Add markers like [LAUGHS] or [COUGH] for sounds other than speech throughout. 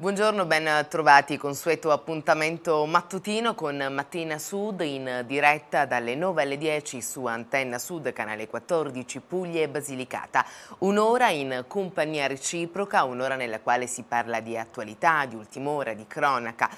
Buongiorno, ben trovati. Consueto appuntamento mattutino con Mattina Sud in diretta dalle 9 alle 10 su Antenna Sud, canale 14 Puglia e Basilicata. Un'ora in compagnia reciproca, un'ora nella quale si parla di attualità, di ultim'ora, di cronaca.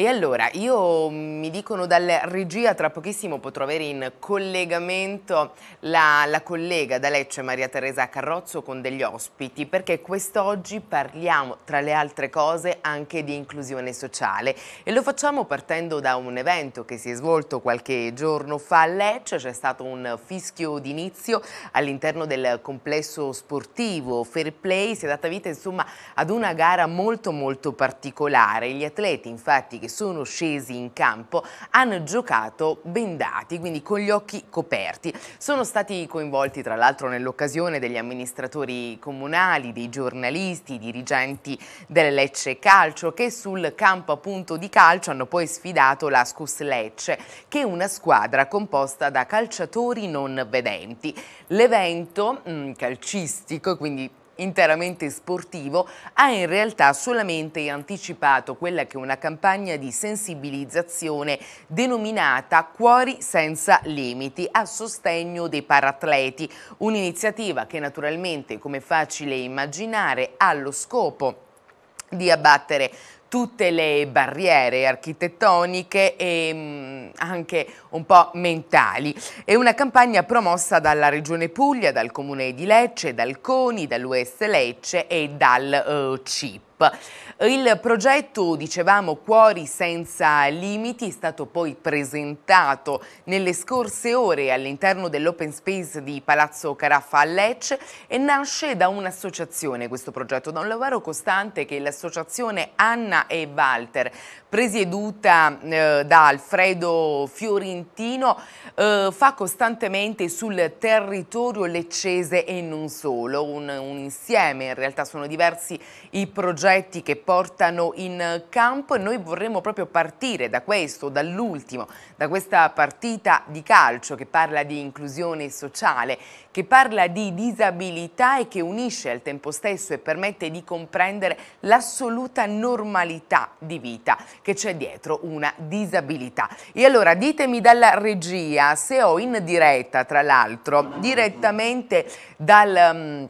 E allora, io mm, mi dicono dalla regia, tra pochissimo potrò avere in collegamento la, la collega da Lecce, cioè Maria Teresa Carrozzo, con degli ospiti, perché quest'oggi parliamo, tra le altre cose, anche di inclusione sociale. E lo facciamo partendo da un evento che si è svolto qualche giorno fa a Lecce, c'è stato un fischio d'inizio all'interno del complesso sportivo Fair Play, si è data vita insomma ad una gara molto molto particolare. Gli atleti infatti che che sono scesi in campo hanno giocato bendati, quindi con gli occhi coperti. Sono stati coinvolti tra l'altro nell'occasione degli amministratori comunali, dei giornalisti, i dirigenti del Lecce Calcio che sul campo appunto di calcio hanno poi sfidato la Scus Lecce che è una squadra composta da calciatori non vedenti. L'evento mm, calcistico, quindi interamente sportivo, ha in realtà solamente anticipato quella che è una campagna di sensibilizzazione denominata Cuori senza limiti a sostegno dei paratleti, un'iniziativa che naturalmente, come è facile immaginare, ha lo scopo di abbattere tutte le barriere architettoniche e mm, anche un po' mentali. È una campagna promossa dalla Regione Puglia, dal Comune di Lecce, dal CONI, dall'US Lecce e dal eh, CIP. Il progetto, dicevamo, Cuori senza limiti è stato poi presentato nelle scorse ore all'interno dell'open space di Palazzo Caraffa a Lecce e nasce da un'associazione questo progetto, da un lavoro costante che l'associazione Anna e Walter presieduta eh, da Alfredo Fiorentino, eh, fa costantemente sul territorio leccese e non solo, un, un, insieme, in realtà sono diversi i progetti che portano in campo e noi vorremmo proprio partire da questo, dall'ultimo, da questa partita di calcio che parla di inclusione sociale, che parla di disabilità e che unisce al tempo stesso e permette di comprendere l'assoluta normalità di vita che c'è dietro una disabilità. E allora ditemi dalla regia se ho in diretta, tra l'altro, direttamente dal... Um,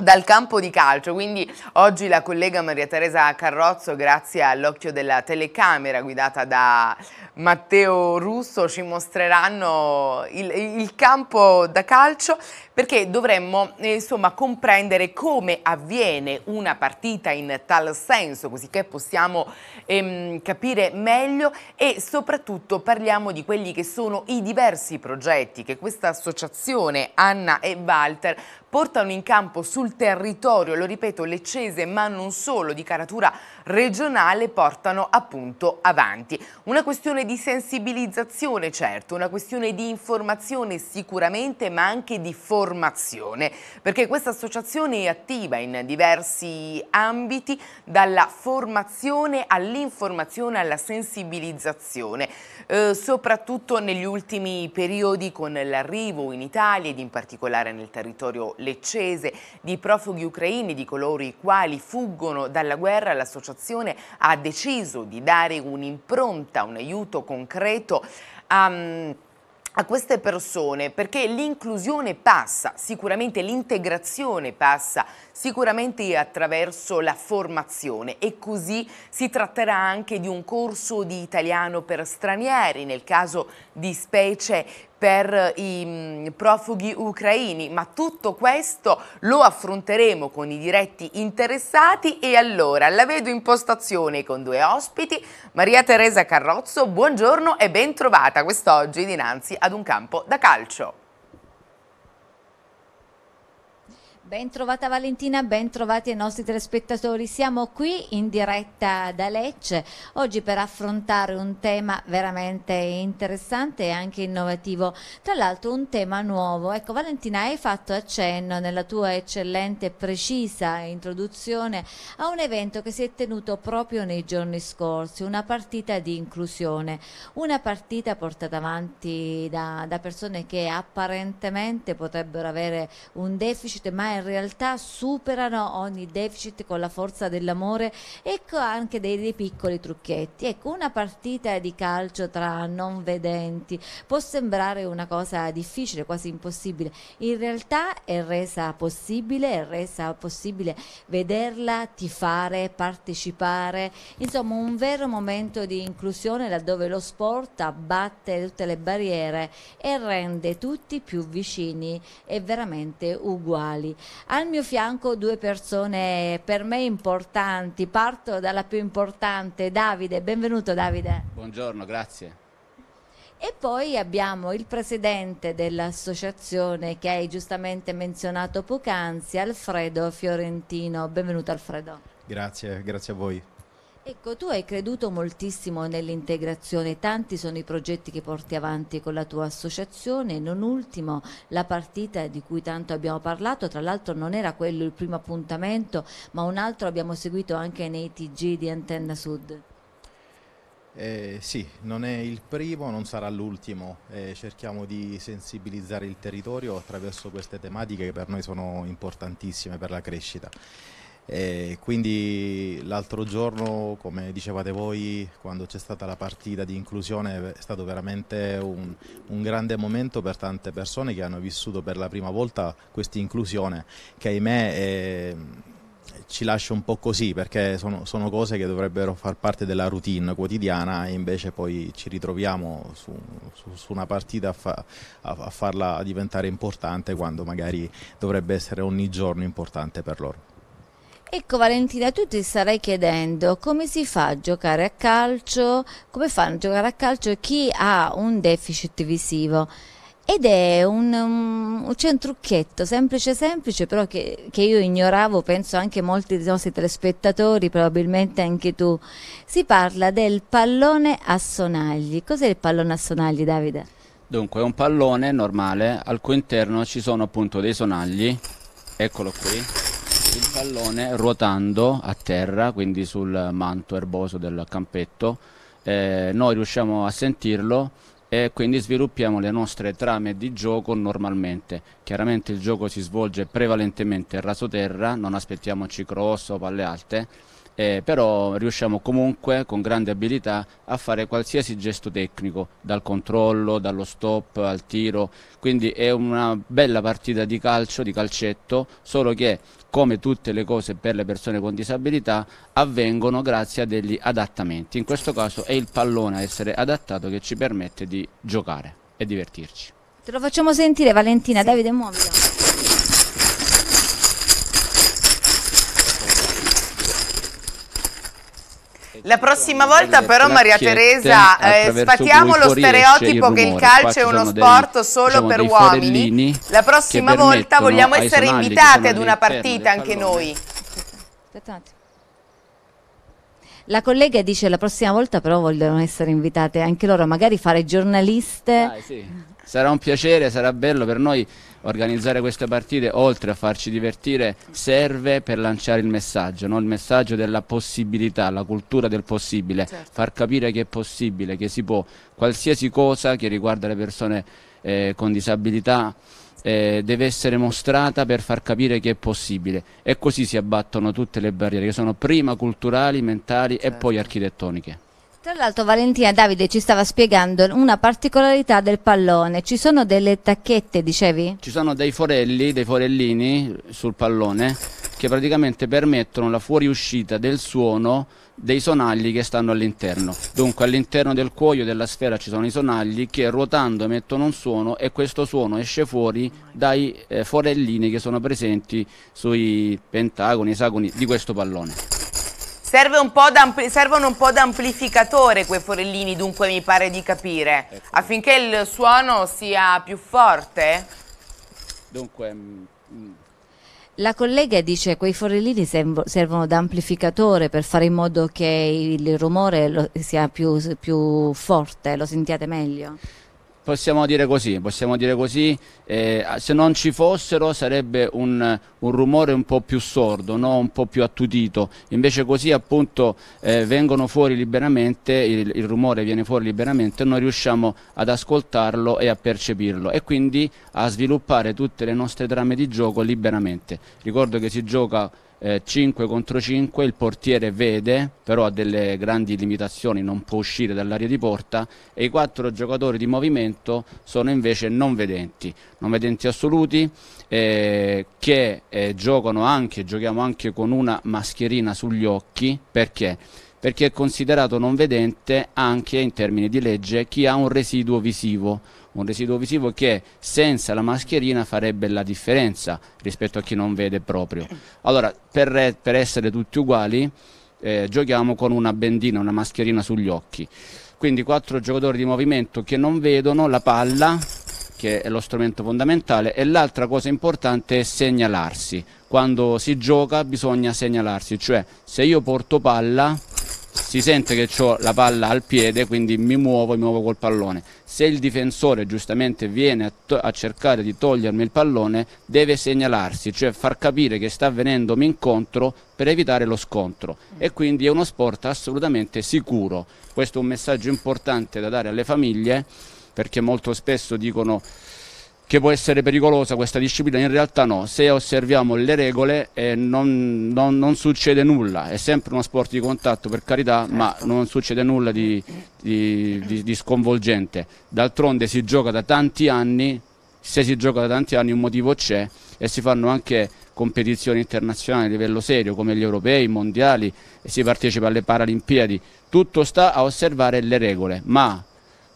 dal campo di calcio, quindi oggi la collega Maria Teresa Carrozzo, grazie all'occhio della telecamera guidata da Matteo Russo, ci mostreranno il, il campo da calcio perché dovremmo eh, insomma comprendere come avviene una partita in tal senso, così che possiamo ehm, capire meglio e soprattutto parliamo di quelli che sono i diversi progetti che questa associazione Anna e Walter portano in campo sul territorio, lo ripeto, leccese ma non solo, di caratura regionale portano appunto avanti. Una questione di sensibilizzazione certo, una questione di informazione sicuramente ma anche di formazione perché questa associazione è attiva in diversi ambiti dalla formazione all'informazione alla sensibilizzazione eh, soprattutto negli ultimi periodi con l'arrivo in Italia ed in particolare nel territorio leccese di profughi ucraini di coloro i quali fuggono dalla guerra l'associazione mozione ha deciso di dare un'impronta, un aiuto concreto a ehm, a queste persone perché l'inclusione passa, sicuramente l'integrazione passa, sicuramente attraverso la formazione e così si tratterà anche di un corso di italiano per stranieri, nel caso di specie per i mm, profughi ucraini, ma tutto questo lo affronteremo con i diretti interessati e allora la vedo in postazione con due ospiti, Maria Teresa Carrozzo, buongiorno e bentrovata quest'oggi dinanzi ad un campo da calcio. Ben trovata Valentina, ben trovati ai nostri telespettatori. Siamo qui in diretta da Lecce oggi per affrontare un tema veramente interessante e anche innovativo. Tra l'altro un tema nuovo. Ecco Valentina, hai fatto accenno nella tua eccellente e precisa introduzione a un evento che si è tenuto proprio nei giorni scorsi, una partita di inclusione, una partita portata avanti da, da persone che apparentemente potrebbero avere un deficit ma è in realtà superano ogni deficit con la forza dell'amore e anche dei, dei, piccoli trucchetti. Ecco, una partita di calcio tra non vedenti può sembrare una cosa difficile, quasi impossibile. In realtà è resa possibile, è resa possibile vederla, tifare, partecipare. Insomma, un vero momento di inclusione laddove lo sport abbatte tutte le barriere e rende tutti più vicini e veramente uguali. Al mio fianco due persone per me importanti, parto dalla più importante, Davide, benvenuto Davide. Buongiorno, grazie. E poi abbiamo il presidente dell'associazione che hai giustamente menzionato poc'anzi, Alfredo Fiorentino. Benvenuto Alfredo. Grazie, grazie a voi. Ecco, tu hai creduto moltissimo nell'integrazione, tanti sono i progetti che porti avanti con la tua associazione, non ultimo la partita di cui tanto abbiamo parlato, tra l'altro non era quello il primo appuntamento, ma un altro abbiamo seguito anche nei TG di Antenna Sud. Eh, sì, non è il primo, non sarà l'ultimo, eh, cerchiamo di sensibilizzare il territorio attraverso queste tematiche che per noi sono importantissime per la crescita. E quindi l'altro giorno, come dicevate voi, quando c'è stata la partita di inclusione è stato veramente un, un, grande momento per tante persone che hanno vissuto per la prima volta questa inclusione che ahimè è, ehm, ci lascia un po' così perché sono, sono, cose che dovrebbero far parte della routine quotidiana e invece poi ci ritroviamo su, su, su una partita a, fa, a, a farla diventare importante quando magari dovrebbe essere ogni giorno importante per loro. Ecco Valentina, tu ti starai chiedendo come si fa a giocare a calcio, come fanno a giocare a calcio chi ha un deficit visivo. Ed è un, um, c'è un trucchetto semplice semplice, però che, che, io ignoravo, penso anche molti dei nostri telespettatori, probabilmente anche tu. Si parla del pallone a sonagli. Cos'è il pallone a sonagli, Davide? Dunque, è un pallone normale, al cui interno ci sono appunto dei sonagli, eccolo qui il pallone ruotando a terra, quindi sul manto erboso del campetto, eh, noi riusciamo a sentirlo e quindi sviluppiamo le nostre trame di gioco normalmente. Chiaramente il gioco si svolge prevalentemente raso terra, non aspettiamoci cross o palle alte, eh, però riusciamo comunque con grande abilità a fare qualsiasi gesto tecnico, dal controllo, dallo stop al tiro, quindi è una bella partita di calcio, di calcetto, solo che come tutte le cose per le persone con disabilità avvengono grazie a degli adattamenti, in questo caso è il pallone a essere adattato che ci permette di giocare e divertirci. Te lo facciamo sentire Valentina, sì. Davide Mobile. La prossima volta però Maria Teresa eh, sfatiamo lo stereotipo che il calcio è uno sport dei, solo diciamo, per uomini. La prossima volta vogliamo essere invitate ad una partita anche noi. Aspettate. La collega dice la prossima volta però vogliono essere invitate anche loro, magari fare giornaliste. Ah, sì. Sarà un piacere, sarà bello per noi organizzare queste partite, oltre a farci divertire, serve per lanciare il messaggio, no? il messaggio della possibilità, la cultura del possibile, certo. far capire che è possibile, che si può, qualsiasi cosa che riguarda le persone eh, con disabilità. Eh, deve essere mostrata per far capire che è possibile e così si abbattono tutte le barriere che sono prima culturali, mentali certo. e poi certo. architettoniche. Tra l'altro Valentina Davide ci stava spiegando una particolarità del pallone, ci sono delle tacchette dicevi? Ci sono dei forelli, dei forellini sul pallone che praticamente permettono la fuoriuscita del suono dei sonagli che stanno all'interno. Dunque all'interno del cuoio della sfera ci sono i sonagli che ruotando emettono un suono e questo suono esce fuori dai eh, forellini che sono presenti sui pentagoni, esagoni di questo pallone. Serve un servono un po' d'amplificatore quei forellini, dunque mi pare di capire, ecco. affinché il suono sia più forte. Dunque... Mm, mm. La collega dice che quei forellini servono da amplificatore per fare in modo che il rumore sia più, più forte, lo sentiate meglio. Possiamo dire così, possiamo dire così eh, se non ci fossero sarebbe un, un, rumore un po' più sordo, no? un po' più attutito, invece così appunto eh, vengono fuori liberamente, il, il, rumore viene fuori liberamente, e noi riusciamo ad ascoltarlo e a percepirlo e quindi a sviluppare tutte le nostre trame di gioco liberamente. Ricordo che si gioca eh, 5 contro 5, il portiere vede, però ha delle grandi limitazioni, non può uscire dall'area di porta e i 4 giocatori di movimento sono invece non vedenti, non vedenti assoluti eh, che eh, giocano anche, giochiamo anche con una mascherina sugli occhi, perché? Perché è considerato non vedente anche in termini di legge chi ha un residuo visivo un residuo visivo che senza la mascherina farebbe la differenza rispetto a chi non vede proprio. Allora, per, per essere tutti uguali, eh, giochiamo con una bendina, una mascherina sugli occhi. Quindi quattro giocatori di movimento che non vedono la palla, che è lo strumento fondamentale, e l'altra cosa importante è segnalarsi. Quando si gioca bisogna segnalarsi, cioè se io porto palla si sente che ho la palla al piede, quindi mi muovo e muovo col pallone. Se il difensore giustamente viene a, a, cercare di togliermi il pallone, deve segnalarsi, cioè far capire che sta venendomi incontro per evitare lo scontro. E quindi è uno sport assolutamente sicuro. Questo è un messaggio importante da dare alle famiglie perché molto spesso dicono che può essere pericolosa questa disciplina, in realtà no, se osserviamo le regole eh, non, non, non, succede nulla, è sempre uno sport di contatto per carità, ma certo. non succede nulla di, di, di, di sconvolgente. D'altronde si gioca da tanti anni, se si gioca da tanti anni un motivo c'è e si fanno anche competizioni internazionali a livello serio come gli europei, i mondiali, si partecipa alle Paralimpiadi, tutto sta a osservare le regole, ma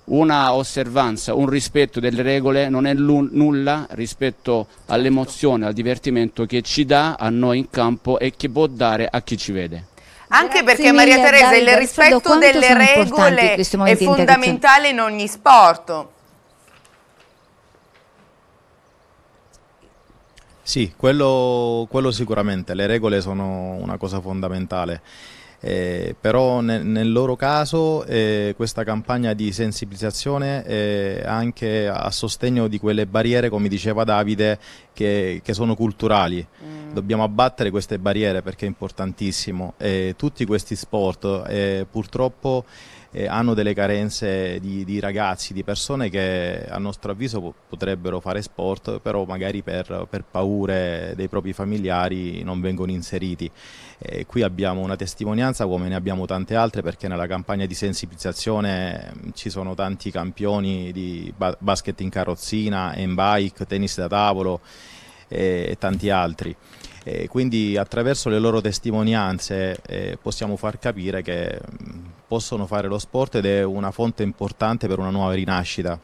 una osservanza, un rispetto delle regole non è nulla rispetto all'emozione, al divertimento che ci dà a noi in campo e che può dare a chi ci vede. Anche Grazie perché Maria Teresa il rispetto delle regole è fondamentale in ogni sport. Sì, quello, quello sicuramente, le regole sono una cosa fondamentale. Eh, però nel, nel loro caso eh, questa campagna di sensibilizzazione eh, anche a sostegno di quelle barriere, come diceva Davide, che, che sono culturali. Mm. Dobbiamo abbattere queste barriere perché è importantissimo. tutti questi sport eh, purtroppo eh, hanno delle carenze di, di, ragazzi, di persone che a nostro avviso potrebbero fare sport, però magari per, per paure dei propri familiari non vengono inseriti. Eh, qui abbiamo una testimonianza come ne abbiamo tante altre perché nella campagna di sensibilizzazione mm, ci sono tanti campioni di ba- basket in carrozzina, in bike, tennis da tavolo eh, e tanti altri. Eh, quindi attraverso le loro testimonianze eh, possiamo far capire che mh, mm, possono fare lo sport ed è una fonte importante per una nuova rinascita.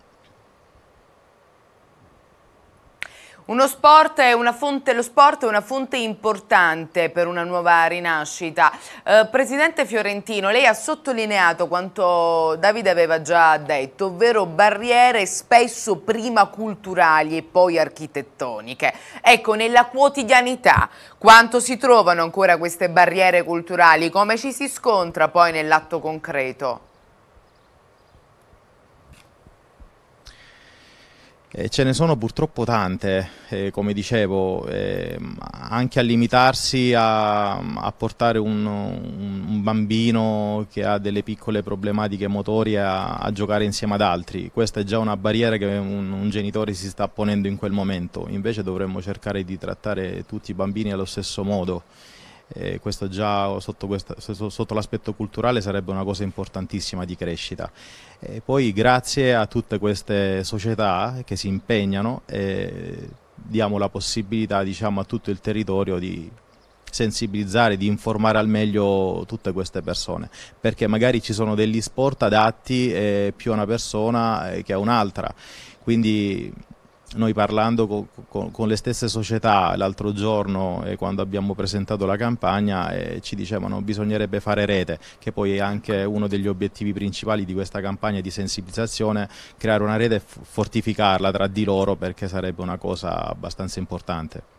Sport fonte, lo sport è una fonte importante per una nuova rinascita. Eh, Presidente Fiorentino, lei ha sottolineato quanto Davide aveva già detto, ovvero barriere spesso prima culturali e poi architettoniche. Ecco, nella quotidianità quanto si trovano ancora queste barriere culturali, come ci si scontra poi nell'atto concreto? Eh, ce ne sono purtroppo tante, eh, come dicevo, eh, anche a limitarsi a, a portare un, un, bambino che ha delle piccole problematiche motorie a, a, giocare insieme ad altri. Questa è già una barriera che un, un, genitore si sta ponendo in quel momento, invece dovremmo cercare di trattare tutti i bambini allo stesso modo eh, questo già sotto, questa, sotto, l'aspetto culturale sarebbe una cosa importantissima di crescita. E poi grazie a tutte queste società che si impegnano eh, diamo la possibilità diciamo, a tutto il territorio di sensibilizzare, di informare al meglio tutte queste persone, perché magari ci sono degli sport adatti eh, più a una persona eh, che a un'altra. Quindi noi parlando con, con, con, le stesse società l'altro giorno eh, quando abbiamo presentato la campagna eh, ci dicevano bisognerebbe fare rete che poi è anche uno degli obiettivi principali di questa campagna di sensibilizzazione creare una rete e fortificarla tra di loro perché sarebbe una cosa abbastanza importante.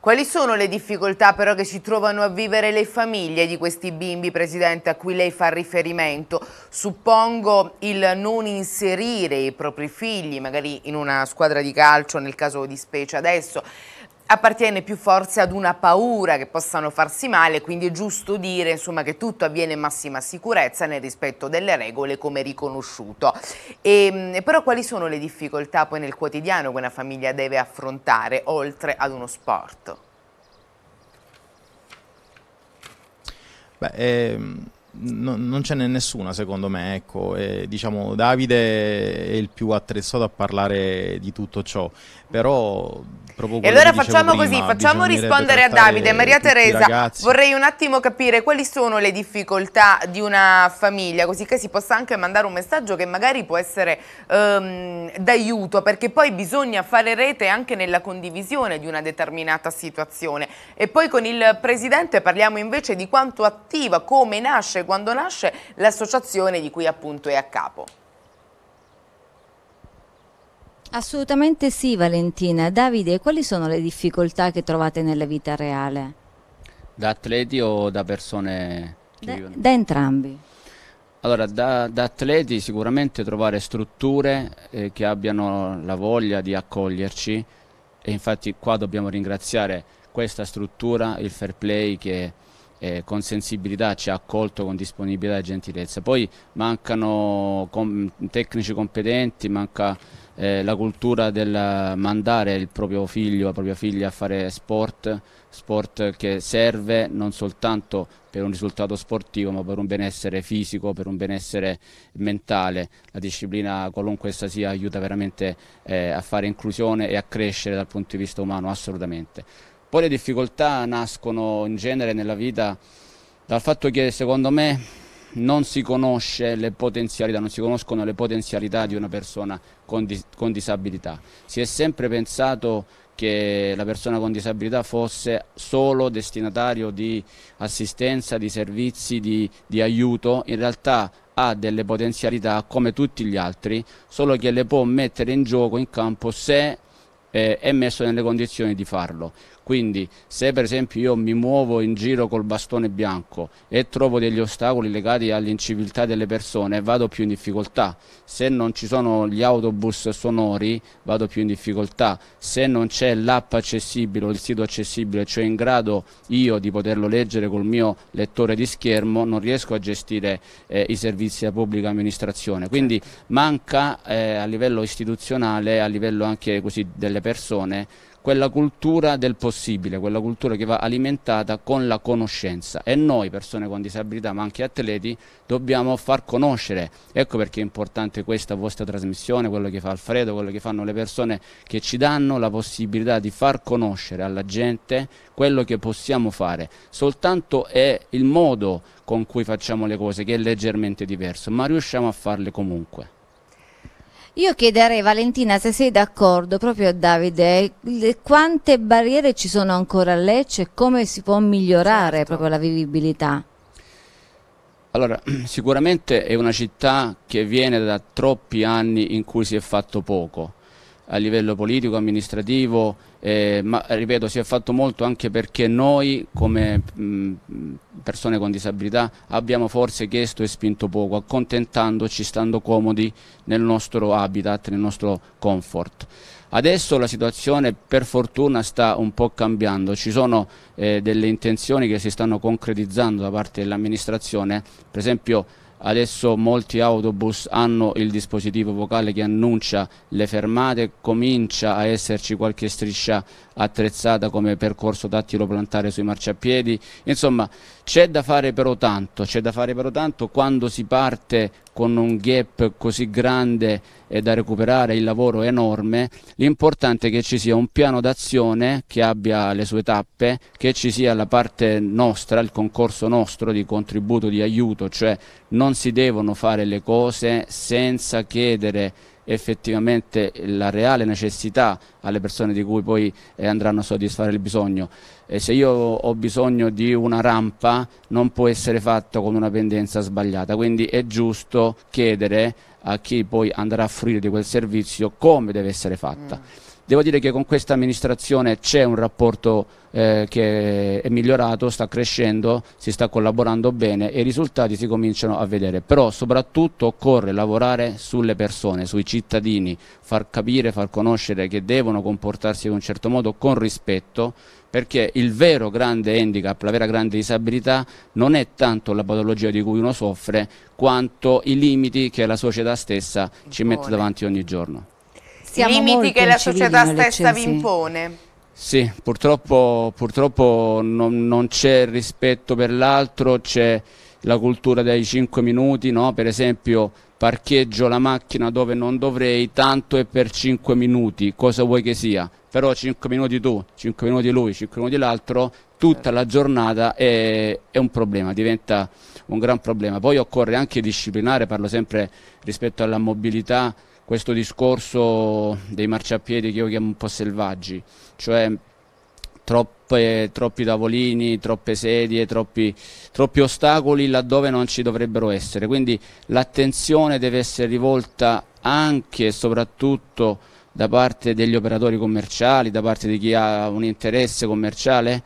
Quali sono le difficoltà però che si trovano a vivere le famiglie di questi bimbi, Presidente, a cui lei fa riferimento? Suppongo il non inserire i propri figli, magari in una squadra di calcio, nel caso di specie adesso, appartiene più forse ad una paura che possano farsi male, quindi è giusto dire insomma, che tutto avviene in massima sicurezza nel rispetto delle regole come riconosciuto. E, ehm, però quali sono le difficoltà poi nel quotidiano che una famiglia deve affrontare oltre ad uno sport? Beh, ehm... non ce n'è nessuna secondo me, ecco, eh, diciamo Davide è il più attrezzato a parlare di tutto ciò, però e allora facciamo prima, così, facciamo rispondere a Davide, Maria Teresa, vorrei un attimo capire quali sono le difficoltà di una famiglia, così che si possa anche mandare un messaggio che magari può essere um, d'aiuto, perché poi bisogna fare rete anche nella condivisione di una determinata situazione. E poi con il Presidente parliamo invece di quanto attiva, come nasce, quando nasce l'associazione di cui appunto è a capo. Assolutamente sì Valentina. Davide, quali sono le difficoltà che trovate nella vita reale? Da atleti o da persone? Da, vivono? da entrambi. Allora, da, da, atleti sicuramente trovare strutture eh, che abbiano la voglia di accoglierci e infatti qua dobbiamo ringraziare questa struttura, il fair play che eh, con sensibilità ci ha accolto con disponibilità e gentilezza. Poi mancano com tecnici competenti, manca eh, la cultura del mandare il proprio figlio, la propria figlia a fare sport, sport che serve non soltanto per un risultato sportivo ma per un benessere fisico, per un benessere mentale. La disciplina qualunque essa sia aiuta veramente eh, a fare inclusione e a crescere dal punto di vista umano assolutamente. Poi le difficoltà nascono in genere nella vita dal fatto che secondo me non si conosce le potenzialità, non si conoscono le potenzialità di una persona con, dis con disabilità. Si è sempre pensato che la persona con disabilità fosse solo destinatario di assistenza, di servizi, di, di, aiuto, in realtà ha delle potenzialità come tutti gli altri, solo che le può mettere in gioco, in campo, se eh, è messo nelle condizioni di farlo. Quindi se per esempio io mi muovo in giro col bastone bianco e trovo degli ostacoli legati all'inciviltà delle persone vado più in difficoltà, se non ci sono gli autobus sonori vado più in difficoltà, se non c'è l'app accessibile o il sito accessibile, cioè in grado io di poterlo leggere col mio lettore di schermo, non riesco a gestire eh, i servizi della pubblica amministrazione. Quindi certo. manca eh, a livello istituzionale, a livello anche così delle persone, quella cultura del possibile, quella cultura che va alimentata con la conoscenza e noi persone con disabilità ma anche atleti dobbiamo far conoscere, ecco perché è importante questa vostra trasmissione, quello che fa Alfredo, quello che fanno le persone che ci danno la possibilità di far conoscere alla gente quello che possiamo fare, soltanto è il modo con cui facciamo le cose che è leggermente diverso, ma riusciamo a farle comunque. Io chiederei Valentina se sei d'accordo proprio a Davide quante barriere ci sono ancora a Lecce e come si può migliorare certo. proprio la vivibilità. Allora, [CLEARS THROAT] sicuramente è una città che viene da troppi anni in cui si è fatto poco a livello politico, amministrativo eh, ma ripeto si è fatto molto anche perché noi come mh, persone con disabilità abbiamo forse chiesto e spinto poco, accontentandoci, stando comodi nel nostro habitat, nel nostro comfort. Adesso la situazione per fortuna sta un po' cambiando, ci sono eh, delle intenzioni che si stanno concretizzando da parte dell'amministrazione, per esempio adesso molti autobus hanno il dispositivo vocale che annuncia le fermate, comincia a esserci qualche striscia attrezzata come percorso tattilo plantare sui marciapiedi. Insomma, c'è da fare però tanto, c'è da fare però tanto quando si parte con un gap così grande e da recuperare il lavoro enorme, l'importante è che ci sia un piano d'azione che abbia le sue tappe, che ci sia la parte nostra, il concorso nostro di contributo, di aiuto, cioè non si devono fare le cose senza chiedere effettivamente la reale necessità alle persone di cui poi eh, andranno a soddisfare il bisogno. E se io ho bisogno di una rampa non può essere fatto con una pendenza sbagliata, quindi è giusto chiedere a chi poi andrà a fruire di quel servizio come deve essere fatta. Mm. Devo dire che con questa amministrazione c'è un rapporto eh, che è migliorato, sta crescendo, si sta collaborando bene e i risultati si cominciano a vedere, però soprattutto occorre lavorare sulle persone, sui cittadini, far capire, far conoscere che devono comportarsi in un certo modo con rispetto perché il vero grande handicap, la vera grande disabilità non è tanto la patologia di cui uno soffre quanto i limiti che la società stessa ci mette davanti ogni giorno siamo limiti che la società stessa vi impone. Sì, purtroppo, purtroppo non, non c'è rispetto per l'altro, c'è la cultura dei 5 minuti, no? per esempio parcheggio la macchina dove non dovrei, tanto è per 5 minuti, cosa vuoi che sia, però 5 minuti tu, 5 minuti lui, 5 minuti l'altro, tutta la giornata è, è, un problema, diventa un gran problema. Poi occorre anche disciplinare, parlo sempre rispetto alla mobilità, questo discorso dei marciapiedi che io chiamo un po' selvaggi, cioè troppe, troppi tavolini, troppe sedie, troppi, troppi ostacoli laddove non ci dovrebbero essere. Quindi l'attenzione deve essere rivolta anche e soprattutto da parte degli operatori commerciali, da parte di chi ha un interesse commerciale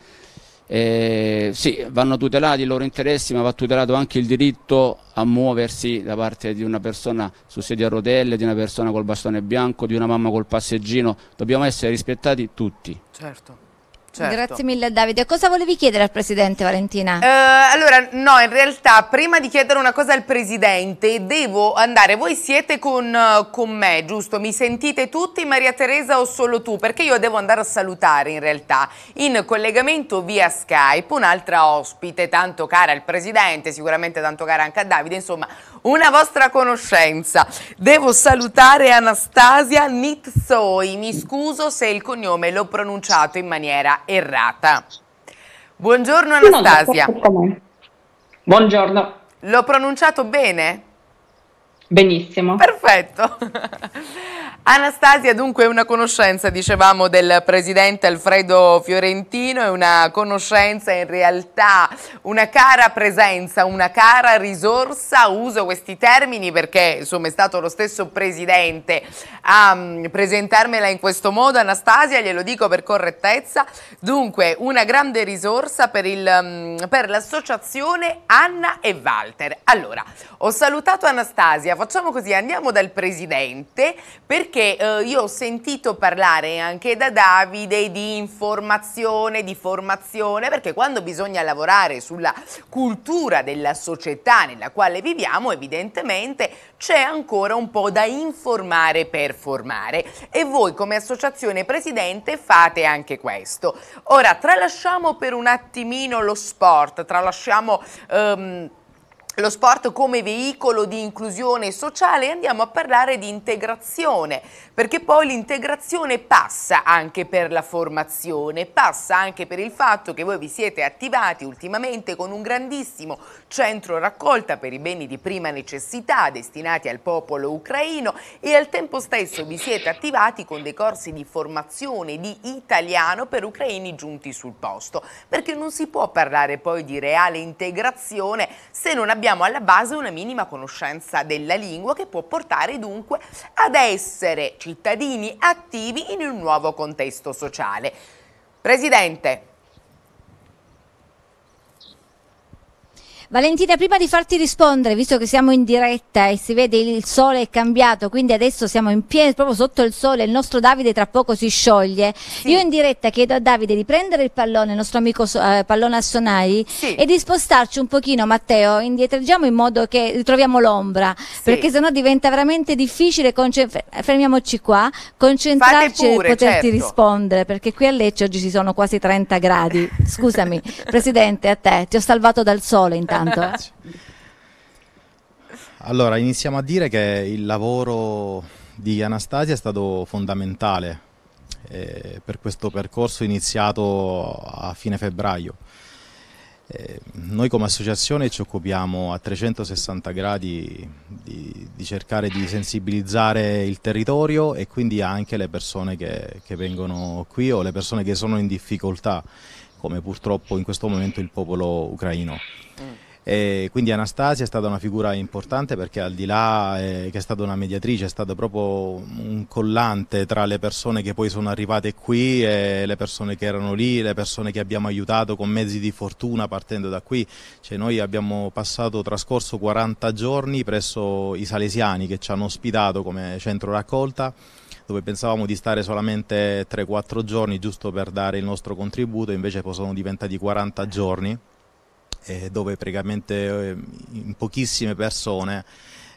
eh, sì, vanno tutelati i loro interessi, ma va tutelato anche il diritto a muoversi da parte di una persona su sedia a rotelle, di una persona col bastone bianco, di una mamma col passeggino. Dobbiamo essere rispettati tutti. Certo. Certo. Grazie mille Davide. Cosa volevi chiedere al Presidente Valentina? Uh, allora, no, in realtà prima di chiedere una cosa al Presidente devo andare, voi siete con, con, me, giusto? Mi sentite tutti Maria Teresa o solo tu? Perché io devo andare a salutare in realtà in collegamento via Skype un'altra ospite, tanto cara al Presidente, sicuramente tanto cara anche a Davide, insomma una vostra conoscenza. Devo salutare Anastasia Nitzoi, mi scuso se il cognome l'ho pronunciato in maniera errata. Buongiorno Anastasia. Buongiorno. L'ho pronunciato bene? Benissimo. Perfetto. [LAUGHS] Anastasia dunque è una conoscenza, dicevamo, del presidente Alfredo Fiorentino, è una conoscenza in realtà, una cara presenza, una cara risorsa, uso questi termini perché insomma è stato lo stesso presidente a mm, presentarmela in questo modo, Anastasia glielo dico per correttezza, dunque una grande risorsa mm, per l'associazione Anna e Walter. Allora, ho salutato Anastasia, facciamo così, andiamo dal presidente perché perché eh, io ho sentito parlare anche da Davide di informazione, di formazione, perché quando bisogna lavorare sulla cultura della società nella quale viviamo, evidentemente c'è ancora un po' da informare per formare e voi come associazione presidente fate anche questo. Ora tralasciamo per un attimino lo sport, tralasciamo... Ehm, lo sport come veicolo di inclusione sociale e andiamo a parlare di integrazione, perché poi l'integrazione passa anche per la formazione, passa anche per il fatto che voi vi siete attivati ultimamente con un grandissimo centro raccolta per i beni di prima necessità destinati al popolo ucraino e al tempo stesso vi siete attivati con dei corsi di formazione di italiano per ucraini giunti sul posto, perché non si può parlare poi di reale integrazione se non abbiamo abbiamo alla base una minima conoscenza della lingua che può portare dunque ad essere cittadini attivi in un nuovo contesto sociale. Presidente, Valentina, prima di farti rispondere, visto che siamo in diretta e si vede il sole è cambiato, quindi adesso siamo in pieno, proprio sotto il sole, il nostro Davide tra poco si scioglie. Sì. Io in diretta chiedo a Davide di prendere il pallone, il nostro amico eh, pallone Assonai, sì. e di spostarci un pochino, Matteo, indietreggiamo in modo che ritroviamo l'ombra, sì. perché sennò diventa veramente difficile, fermiamoci qua, concentrarci pure, e poterti certo. rispondere, perché qui a Lecce oggi ci sono quasi 30 gradi. Scusami, [LAUGHS] Presidente, a te, ti ho salvato dal sole intanto tanto. [LAUGHS] Allora, iniziamo a dire che il lavoro di Anastasia è stato fondamentale eh, per questo percorso iniziato a fine febbraio. Eh, noi come associazione ci occupiamo a 360 gradi di, di, cercare di sensibilizzare il territorio e quindi anche le persone che, che vengono qui o le persone che sono in difficoltà, come purtroppo in questo momento il popolo ucraino. Mm. E quindi Anastasia è stata una figura importante perché al di là eh, che è stata una mediatrice, è stato proprio un collante tra le persone che poi sono arrivate qui, le persone che erano lì, le persone che abbiamo aiutato con mezzi di fortuna partendo da qui. Cioè noi abbiamo passato, trascorso 40 giorni presso i Salesiani che ci hanno ospitato come centro raccolta dove pensavamo di stare solamente 3-4 giorni giusto per dare il nostro contributo, invece sono diventati 40 giorni eh, dove praticamente eh, in pochissime persone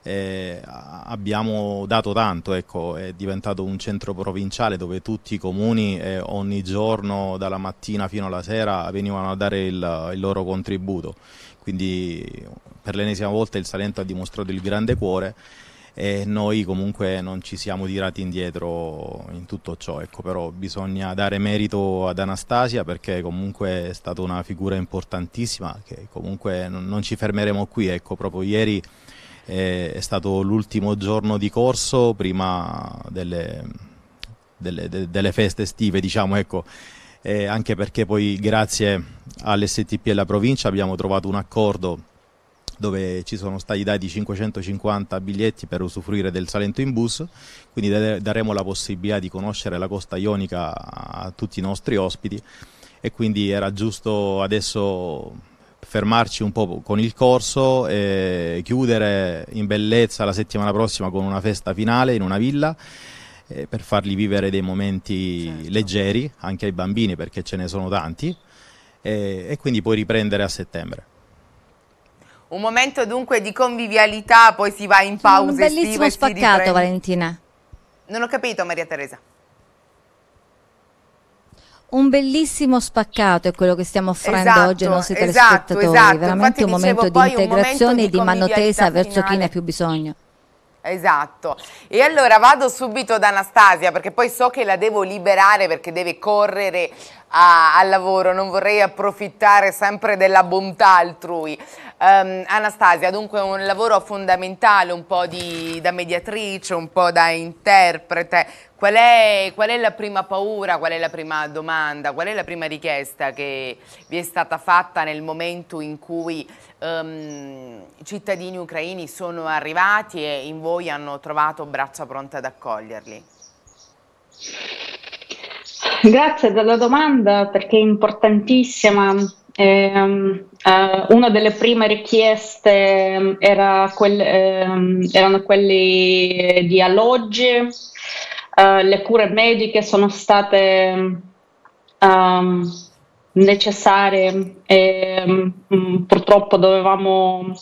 eh, abbiamo dato tanto, ecco, è diventato un centro provinciale dove tutti i comuni eh, ogni giorno, dalla mattina fino alla sera, venivano a dare il, il, loro contributo. Quindi per l'ennesima volta il Salento ha dimostrato il grande cuore e noi comunque non ci siamo tirati indietro in tutto ciò, ecco, però bisogna dare merito ad Anastasia perché comunque è stata una figura importantissima che comunque non ci fermeremo qui, ecco, proprio ieri eh, è stato l'ultimo giorno di corso prima delle, delle, delle feste estive, diciamo, ecco. anche perché poi grazie all'STP e alla provincia abbiamo trovato un accordo dove ci sono stati dati 550 biglietti per usufruire del Salento in bus, quindi daremo la possibilità di conoscere la costa ionica a tutti i nostri ospiti e quindi era giusto adesso fermarci un po' con il corso e chiudere in bellezza la settimana prossima con una festa finale in una villa eh, per fargli vivere dei momenti certo. leggeri anche ai bambini perché ce ne sono tanti eh, e quindi poi riprendere a settembre. Un momento dunque di convivialità, poi si va in pausa Un bellissimo spaccato, Valentina. Non ho capito, Maria Teresa. Un bellissimo spaccato è quello che stiamo offrendo esatto, oggi ai nostri esatto, telespettatori. Esatto. Veramente Infatti un momento di integrazione e di, di mano tesa verso chi ne ha più bisogno. Esatto. E allora vado subito da Anastasia perché poi so che la devo liberare perché deve correre a, al lavoro, non vorrei approfittare sempre della bontà altrui. Um, Anastasia, dunque un lavoro fondamentale, un po' di, da mediatrice, un po' da interprete. Qual è, qual è, la prima paura, qual è la prima domanda, qual è la prima richiesta che vi è stata fatta nel momento in cui um, i cittadini ucraini sono arrivati e in voi hanno trovato braccia pronte ad accoglierli? Grazie della domanda perché è importantissima eh, eh, una delle prime richieste ehm, era quel, eh, erano quelle di alloggi, eh, le cure mediche sono state um, necessarie e mh, mm, purtroppo dovevamo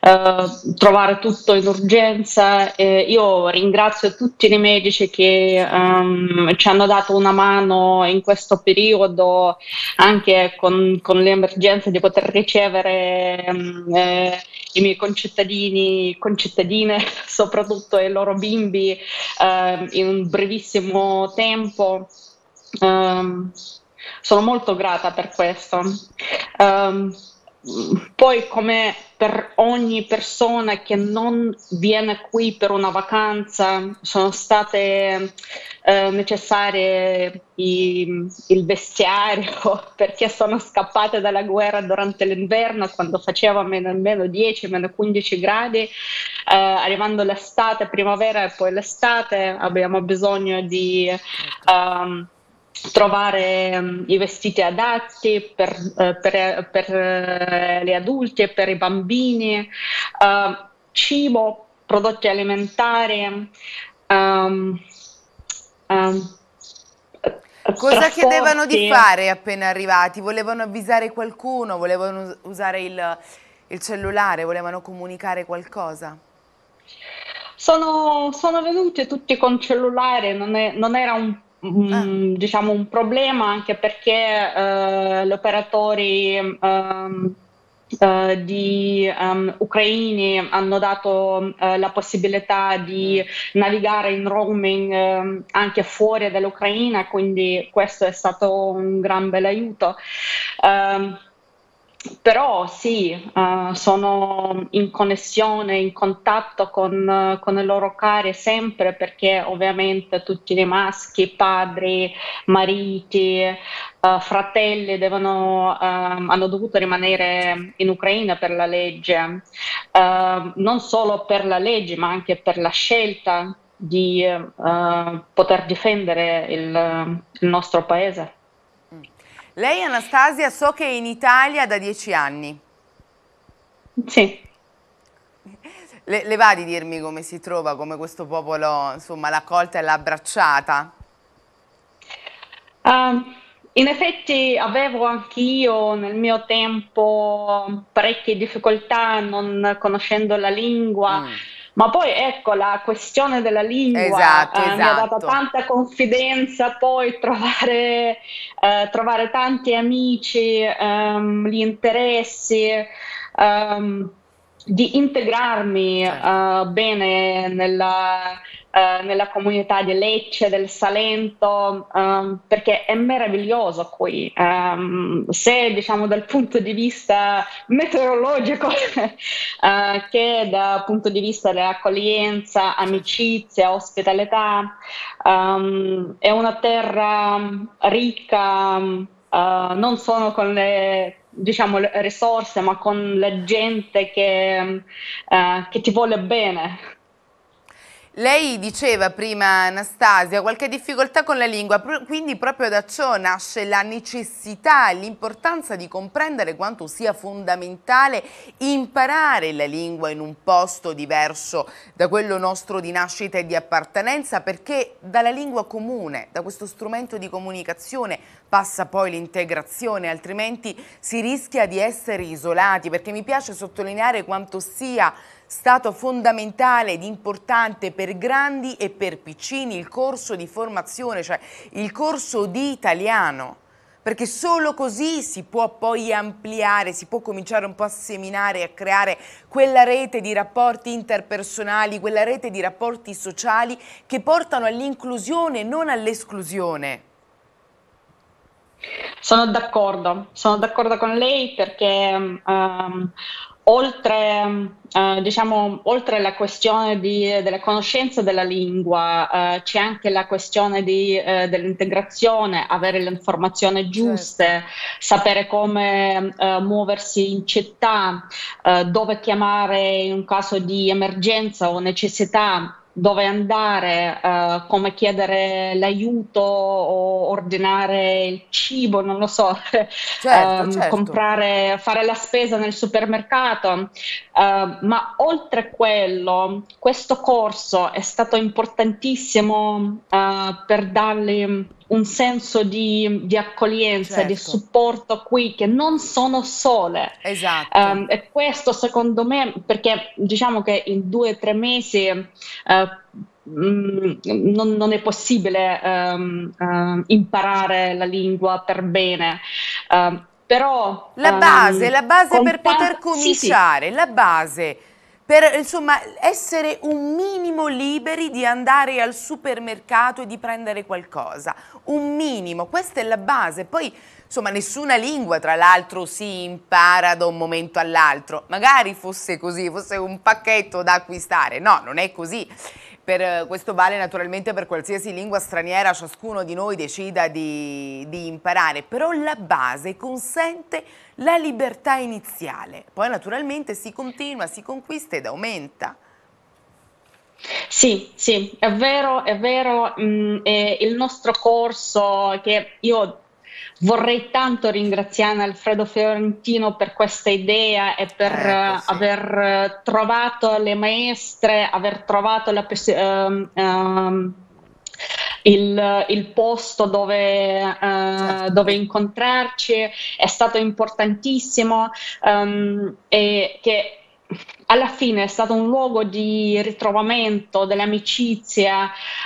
eh, trovare tutto in urgenza. Eh, io ringrazio tutti i medici che ehm, ci hanno dato una mano in questo periodo anche con, con l'emergenza di poter ricevere mm, eh, i miei concittadini, concittadine [LAUGHS] soprattutto e i loro bimbi ehm, in un brevissimo tempo. Um, sono molto grata per questo. Um, poi come per ogni persona che non viene qui per una vacanza sono state eh, necessarie i, il vestiario [LAUGHS] perché sono scappate dalla guerra durante l'inverno quando faceva meno, meno 10, meno 15 gradi eh, arrivando l'estate, primavera e poi l'estate abbiamo bisogno di um, trovare um, i vestiti adatti per, uh, per, per uh, le adulte, per i bambini, uh, cibo, prodotti alimentari. Um, um, Cosa chiedevano di fare appena arrivati? Volevano avvisare qualcuno? Volevano usare il, il cellulare? Volevano comunicare qualcosa? Sono, sono venuti tutti con cellulare, non, è, non era un Ah. Mm, diciamo un problema anche perché eh, gli operatori ehm, eh, di um, ucraini hanno dato eh, la possibilità di mm. navigare in roaming ehm, anche fuori dall'Ucraina, quindi questo è stato un gran bel aiuto. Ehm, però sì, uh, sono in connessione, in contatto con, uh, con, le loro care sempre perché ovviamente tutti i maschi, padri, mariti, uh, fratelli devono, ehm, hanno dovuto rimanere in Ucraina per la legge, ehm, non solo per la legge ma anche per la scelta di eh, poter difendere il, il nostro paese. Lei Anastasia so che è in Italia da dieci anni. Sì. Le, le va di dirmi come si trova, come questo popolo insomma l'ha accolta e l'ha abbracciata? Uh, in effetti avevo anch'io nel mio tempo parecchie difficoltà non conoscendo la lingua. Mm ma poi ecco la questione della lingua esatto, eh, esatto. mi ha dato esatto. tanta confidenza, poi trovare, eh, trovare tanti amici, ehm, gli interessi, ehm, di integrarmi certo. eh, bene nella, eh, nella comunità di Lecce, del Salento, ehm, perché è meraviglioso qui. Ehm, se diciamo dal punto di vista meteorologico, [LAUGHS] eh, che dal punto di vista dell'accoglienza, amicizia, ospitalità, ehm, è una terra ricca, eh, non solo con le diciamo, risorse, ma con la gente che, eh, che, ti vuole bene, lei diceva prima, Anastasia, qualche difficoltà con la lingua, quindi proprio da ciò nasce la necessità e l'importanza di comprendere quanto sia fondamentale imparare la lingua in un posto diverso da quello nostro di nascita e di appartenenza, perché dalla lingua comune, da questo strumento di comunicazione, passa poi l'integrazione, altrimenti si rischia di essere isolati, perché mi piace sottolineare quanto sia Stato fondamentale ed importante per grandi e per piccini il corso di formazione, cioè il corso di italiano perché solo così si può poi ampliare, si può cominciare un po' a seminare, a creare quella rete di rapporti interpersonali, quella rete di rapporti sociali che portano all'inclusione, non all'esclusione. Sono d'accordo, sono d'accordo con lei perché um, Oltre, eh, diciamo, oltre la questione di, della conoscenza della lingua, eh, c'è anche la questione di, eh, dell'integrazione, avere le informazioni certo. giuste, certo. sapere come eh, muoversi in città, eh, dove chiamare in un caso di emergenza o necessità dove andare, eh, come chiedere l'aiuto o ordinare il cibo, non lo so, [LAUGHS] certo, um, certo. comprare, fare la spesa nel supermercato. Uh, ma oltre a quello, questo corso è stato importantissimo uh, per dargli un senso di, di accoglienza, certo. di supporto qui, che non sono sole. Esatto. Um, e questo secondo me, perché diciamo che in due o tre mesi... Uh, Mm, non, non, è possibile um, uh, imparare la lingua per bene. Uh, però la base, um, la base per poter cominciare, sì, sì. la base per insomma, essere un minimo liberi di andare al supermercato e di prendere qualcosa, un minimo, questa è la base, poi insomma nessuna lingua tra l'altro si impara da un momento all'altro, magari fosse così, fosse un pacchetto da acquistare, no, non è così per, eh, questo vale naturalmente per qualsiasi lingua straniera ciascuno di noi decida di, di imparare, però la base consente la libertà iniziale, poi naturalmente si continua, si conquista ed aumenta. Sì, sì, è vero, è vero, mh, mm, è il nostro corso che io Vorrei tanto ringraziare Alfredo Fiorentino per questa idea e per ecco, eh, sì. aver eh, trovato le maestre, aver trovato la, um, um, il, il, posto dove, uh, certo. dove, incontrarci, è stato importantissimo um, e che alla fine è stato un luogo di ritrovamento dell'amicizia amicizie,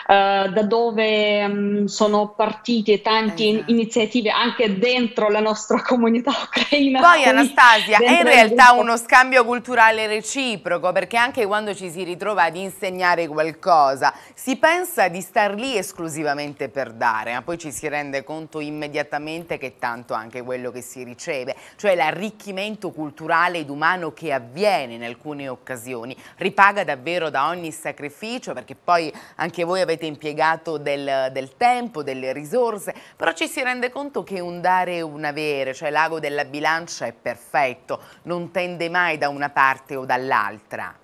eh, da dove mh, mm, sono partite tante esatto. iniziative anche dentro la nostra [LAUGHS] comunità ucraina. Poi Anastasia, è in realtà uno scambio culturale reciproco, perché anche quando ci si ritrova ad insegnare qualcosa, si pensa di star lì esclusivamente per dare, ma poi ci si rende conto immediatamente che tanto anche quello che si riceve, cioè l'arricchimento culturale ed umano che avviene bene in alcune occasioni, ripaga davvero da ogni sacrificio perché poi anche voi avete impiegato del, del tempo, delle risorse, però ci si rende conto che un dare e un avere, cioè l'ago della bilancia è perfetto, non tende mai da una parte o dall'altra.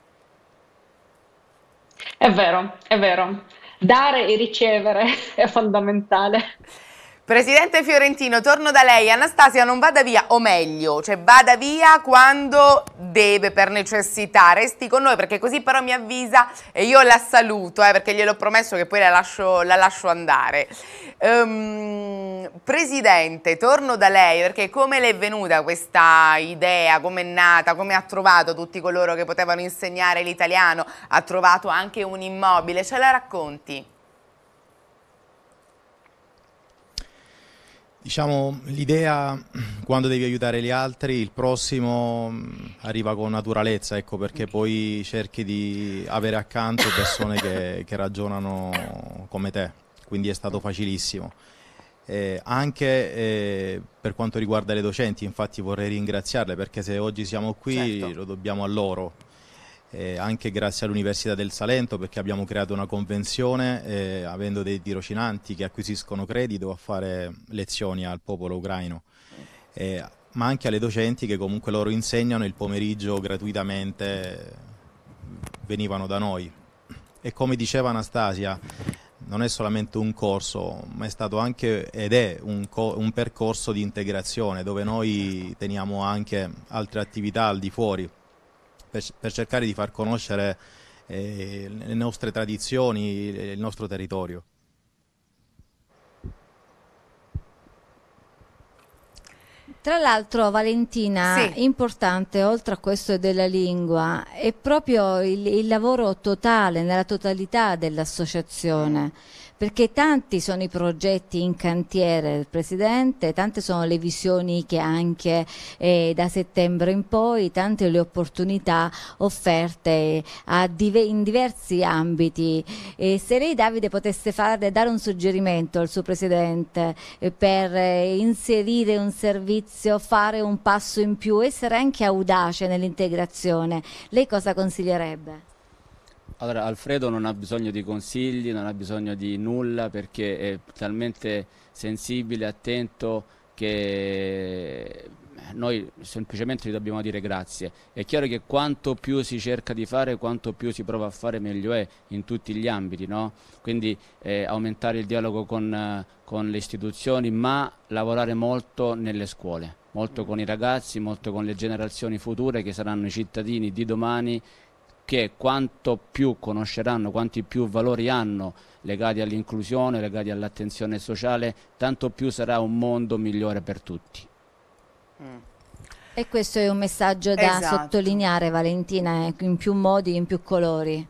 È vero, è vero. Dare e ricevere [LAUGHS] è fondamentale. Presidente Fiorentino, torno da lei. Anastasia non vada via, o meglio, cioè vada via quando deve per necessità. Resti con noi perché così però mi avvisa e io la saluto eh, perché gliel'ho promesso che poi la lascio, la lascio andare. Um, Presidente, torno da lei perché come le è venuta questa idea, come è nata, come ha trovato tutti coloro che potevano insegnare l'italiano, ha trovato anche un immobile, ce la racconti? Diciamo, l'idea quando devi aiutare gli altri, il prossimo mm, arriva con naturalezza, ecco, perché poi cerchi di avere accanto persone che, che ragionano come te, quindi è stato facilissimo. Eh, anche eh, per quanto riguarda le docenti, infatti vorrei ringraziarle perché se oggi siamo qui certo. lo dobbiamo a loro, eh, anche grazie all'Università del Salento perché abbiamo creato una convenzione eh, avendo dei tirocinanti che acquisiscono credito a fare lezioni al popolo ucraino. Eh, ma anche alle docenti che comunque loro insegnano il pomeriggio gratuitamente venivano da noi. E come diceva Anastasia, non è solamente un corso, ma è stato anche ed è un, un percorso di integrazione dove noi teniamo anche altre attività al di fuori per, per cercare di far conoscere eh, le nostre tradizioni, il nostro territorio. Tra l'altro Valentina, sì. importante oltre a questo della lingua, è proprio il, il lavoro totale, nella totalità dell'associazione. Mm perché tanti sono i progetti in cantiere del Presidente, tante sono le visioni che anche eh, da settembre in poi, tante le opportunità offerte dive in diversi ambiti. E se lei Davide potesse fare, dare un suggerimento al suo Presidente eh, per eh, inserire un servizio, fare un passo in più, essere anche audace nell'integrazione, lei cosa consiglierebbe? Allora, Alfredo non ha bisogno di consigli, non ha bisogno di nulla perché è talmente sensibile, attento che noi semplicemente gli dobbiamo dire grazie. È chiaro che quanto più si cerca di fare, quanto più si prova a fare, meglio è in tutti gli ambiti, no? Quindi eh, aumentare il dialogo con, con, le istituzioni, ma lavorare molto nelle scuole, molto con i ragazzi, molto con le generazioni future che saranno i cittadini di domani che quanto più conosceranno, quanti più valori hanno legati all'inclusione, legati all'attenzione sociale, tanto più sarà un mondo migliore per tutti. Mm. E questo è un messaggio da esatto. sottolineare Valentina eh, in più modi, in più colori.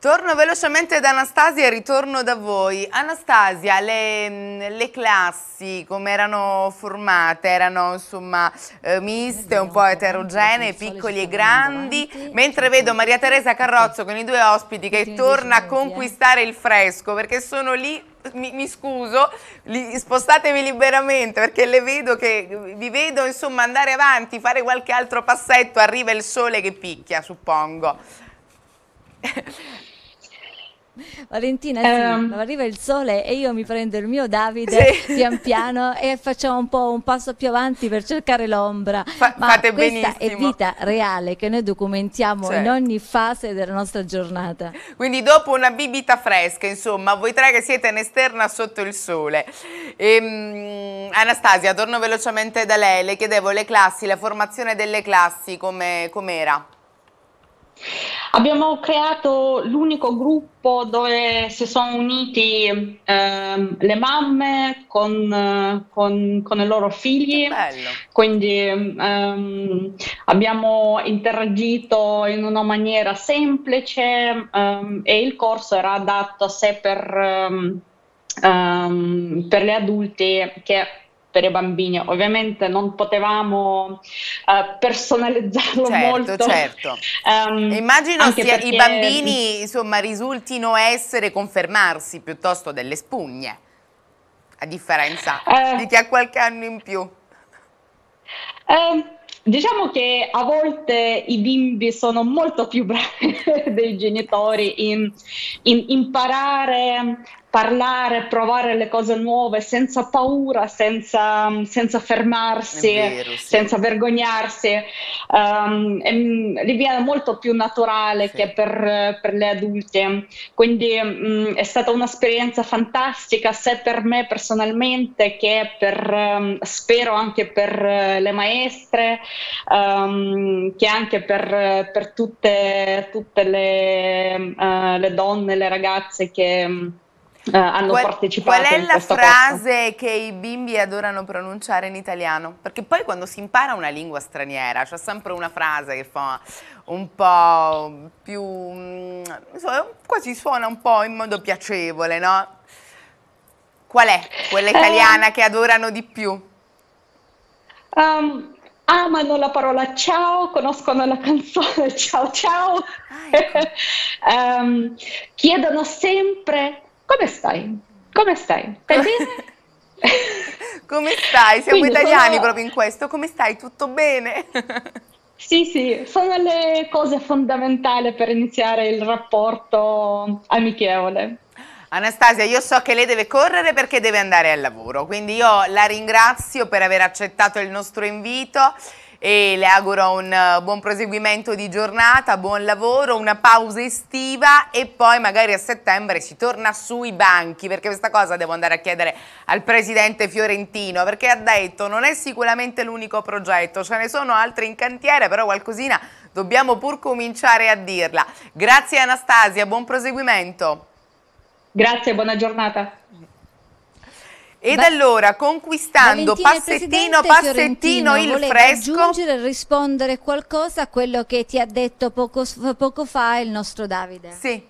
Torno velocemente ad Anastasia e ritorno da voi. Anastasia, le, le classi come erano formate? Erano insomma miste, un po' eterogenee, piccoli e grandi, mentre vedo Maria Teresa Carrozzo con i due ospiti che torna a conquistare il fresco perché sono lì mi, mi, scuso, li, spostatemi liberamente perché le vedo che vi vedo insomma andare avanti, fare qualche altro passetto, arriva il sole che picchia, suppongo. Valentina, sì, um, arriva il sole e io mi prendo il mio Davide sì. pian piano e facciamo un po' un passo più avanti per cercare l'ombra. Fa, Ma questa benissimo. è vita reale che noi documentiamo cioè. in certo. ogni fase della nostra giornata. Quindi dopo una bibita fresca, insomma, voi tre che siete in esterna sotto il sole. Ehm, Anastasia, torno velocemente da lei, le chiedevo le classi, la formazione delle classi come, com'era? Come Abbiamo creato l'unico gruppo dove si sono uniti eh, le mamme con, con, con, i loro figli, quindi ehm, abbiamo interagito in una maniera semplice ehm, e il corso era adatto a sé per... Ehm, ehm per gli adulti che per i bambini. Ovviamente non potevamo uh, personalizzarlo certo, molto. Certo, um, Immagino sia, perché... i bambini insomma, risultino essere, confermarsi piuttosto delle spugne, a differenza uh, di chi ha qualche anno in più. Uh, Diciamo che a volte i bimbi sono molto più bravi [LAUGHS] dei genitori in, in imparare parlare, provare le cose nuove senza paura, senza, mm, senza fermarsi, vero, sì. senza vergognarsi. Um, ehm, è, diviene mm, molto più naturale sì. che per, per, le adulte. Quindi um, è stata un'esperienza fantastica sia per me personalmente che per, um, spero anche per eh, le maestre, ehm, che anche per, per tutte, tutte le, uh, le donne, le ragazze che eh, hanno qual, partecipato. Qual è la frase posto? che i bimbi adorano pronunciare in italiano? Perché poi quando si impara una lingua straniera c'è sempre una frase che fa un po' più... Mm, quasi suona un po' in modo piacevole, no? Qual è quella ehm, italiana eh, che adorano di più? Um, amano la parola ciao, conoscono la canzone [LAUGHS] ciao ciao, ah, ecco. um, [LAUGHS] chiedono sempre come stai? Come stai? Stai bene? [LAUGHS] come stai? Siamo Quindi italiani sono... proprio in questo, come stai? Tutto bene? [LAUGHS] Sì, sì, sono le cose fondamentali per iniziare il rapporto amichevole. Anastasia, io so che lei deve correre perché deve andare al lavoro, quindi io la ringrazio per aver accettato il nostro invito e le auguro un eh, buon proseguimento di giornata, buon lavoro, una pausa estiva e poi magari a settembre si torna sui banchi perché questa cosa devo andare a chiedere al presidente Fiorentino perché ha detto non è sicuramente l'unico progetto, ce ne sono altri in cantiere però qualcosina dobbiamo pur cominciare a dirla. Grazie Anastasia, buon proseguimento. Grazie, buona giornata. Ed Va allora, conquistando passettino passettino il fresco... aggiungere e rispondere qualcosa a quello che ti ha detto poco, poco fa il nostro Davide. Sì.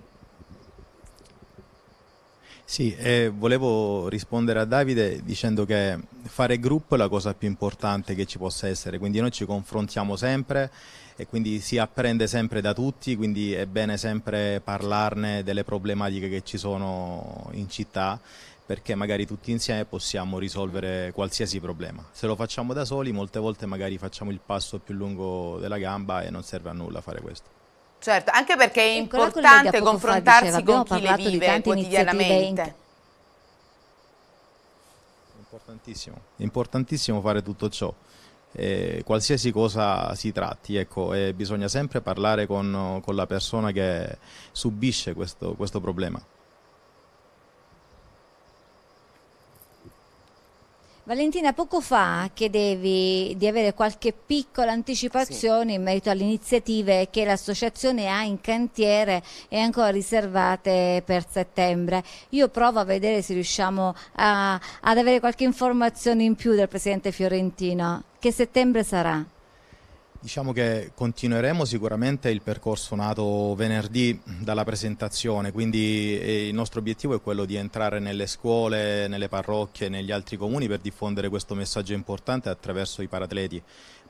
Sì, eh, volevo rispondere a Davide dicendo che fare gruppo è la cosa più importante che ci possa essere, quindi noi ci confrontiamo sempre e quindi si apprende sempre da tutti, quindi è bene sempre parlarne delle problematiche che ci sono in città perché magari tutti insieme possiamo risolvere qualsiasi problema. Se lo facciamo da soli molte volte magari facciamo il passo più lungo della gamba e non serve a nulla fare questo. Certo, anche perché è importante confrontarsi diceva, con chi le vive quotidianamente. Importantissimo, importantissimo fare tutto ciò. Eh, qualsiasi cosa si tratti, ecco, eh, bisogna sempre parlare con, con, la persona che subisce questo, questo problema. Valentina, poco fa chiedevi di avere qualche piccola anticipazione sì. in merito alle iniziative che l'associazione ha in cantiere e ancora riservate per settembre. Io provo a vedere se riusciamo a, ad avere qualche informazione in più del Presidente Fiorentino. Che settembre sarà? Diciamo che continueremo sicuramente il percorso nato venerdì dalla presentazione, quindi eh, il nostro obiettivo è quello di entrare nelle scuole, nelle parrocchie, negli altri comuni per diffondere questo messaggio importante attraverso i paratleti.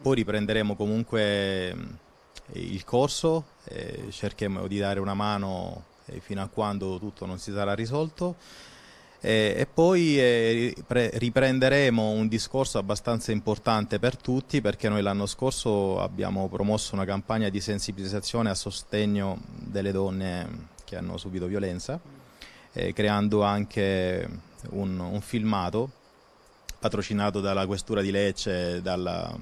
Poi riprenderemo comunque eh, il corso, eh, cercheremo di dare una mano fino a quando tutto non si sarà risolto e, eh, e poi eh, riprenderemo un discorso abbastanza importante per tutti perché noi l'anno scorso abbiamo promosso una campagna di sensibilizzazione a sostegno delle donne che hanno subito violenza, eh, creando anche un, un, filmato patrocinato dalla Questura di Lecce, dalla,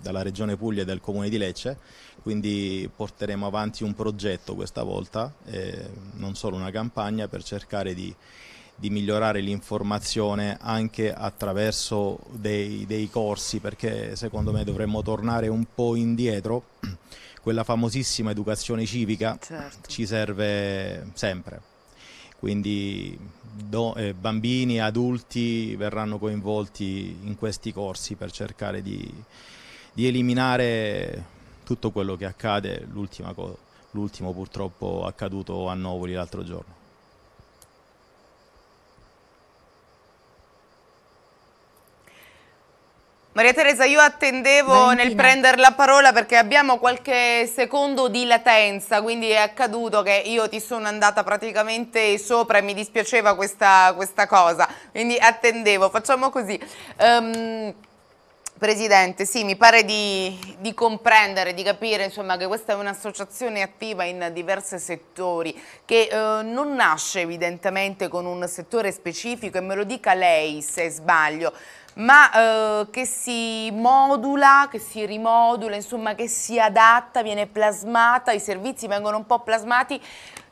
dalla Regione Puglia e dal Comune di Lecce, quindi porteremo avanti un progetto questa volta, eh, non solo una campagna per cercare di di migliorare l'informazione anche attraverso dei, dei corsi, perché secondo me dovremmo tornare un po' indietro. [CLEARS THROAT] Quella famosissima educazione civica certo. ci serve sempre quindi do, eh, bambini, adulti verranno coinvolti in questi corsi per cercare di, di eliminare tutto quello che accade, l'ultimo purtroppo accaduto a Novoli l'altro giorno. Maria Teresa, io attendevo Vendina. nel prendere la parola perché abbiamo qualche secondo di latenza, quindi è accaduto che io ti sono andata praticamente sopra e mi dispiaceva questa, questa cosa, quindi attendevo, facciamo così. Um, Presidente, sì, mi pare di, di comprendere, di capire insomma, che questa è un'associazione attiva in diversi settori, che eh, non nasce evidentemente con un settore specifico e me lo dica lei se sbaglio, ma eh, che si modula, che si rimodula, insomma che si adatta, viene plasmata, i servizi vengono un po' plasmati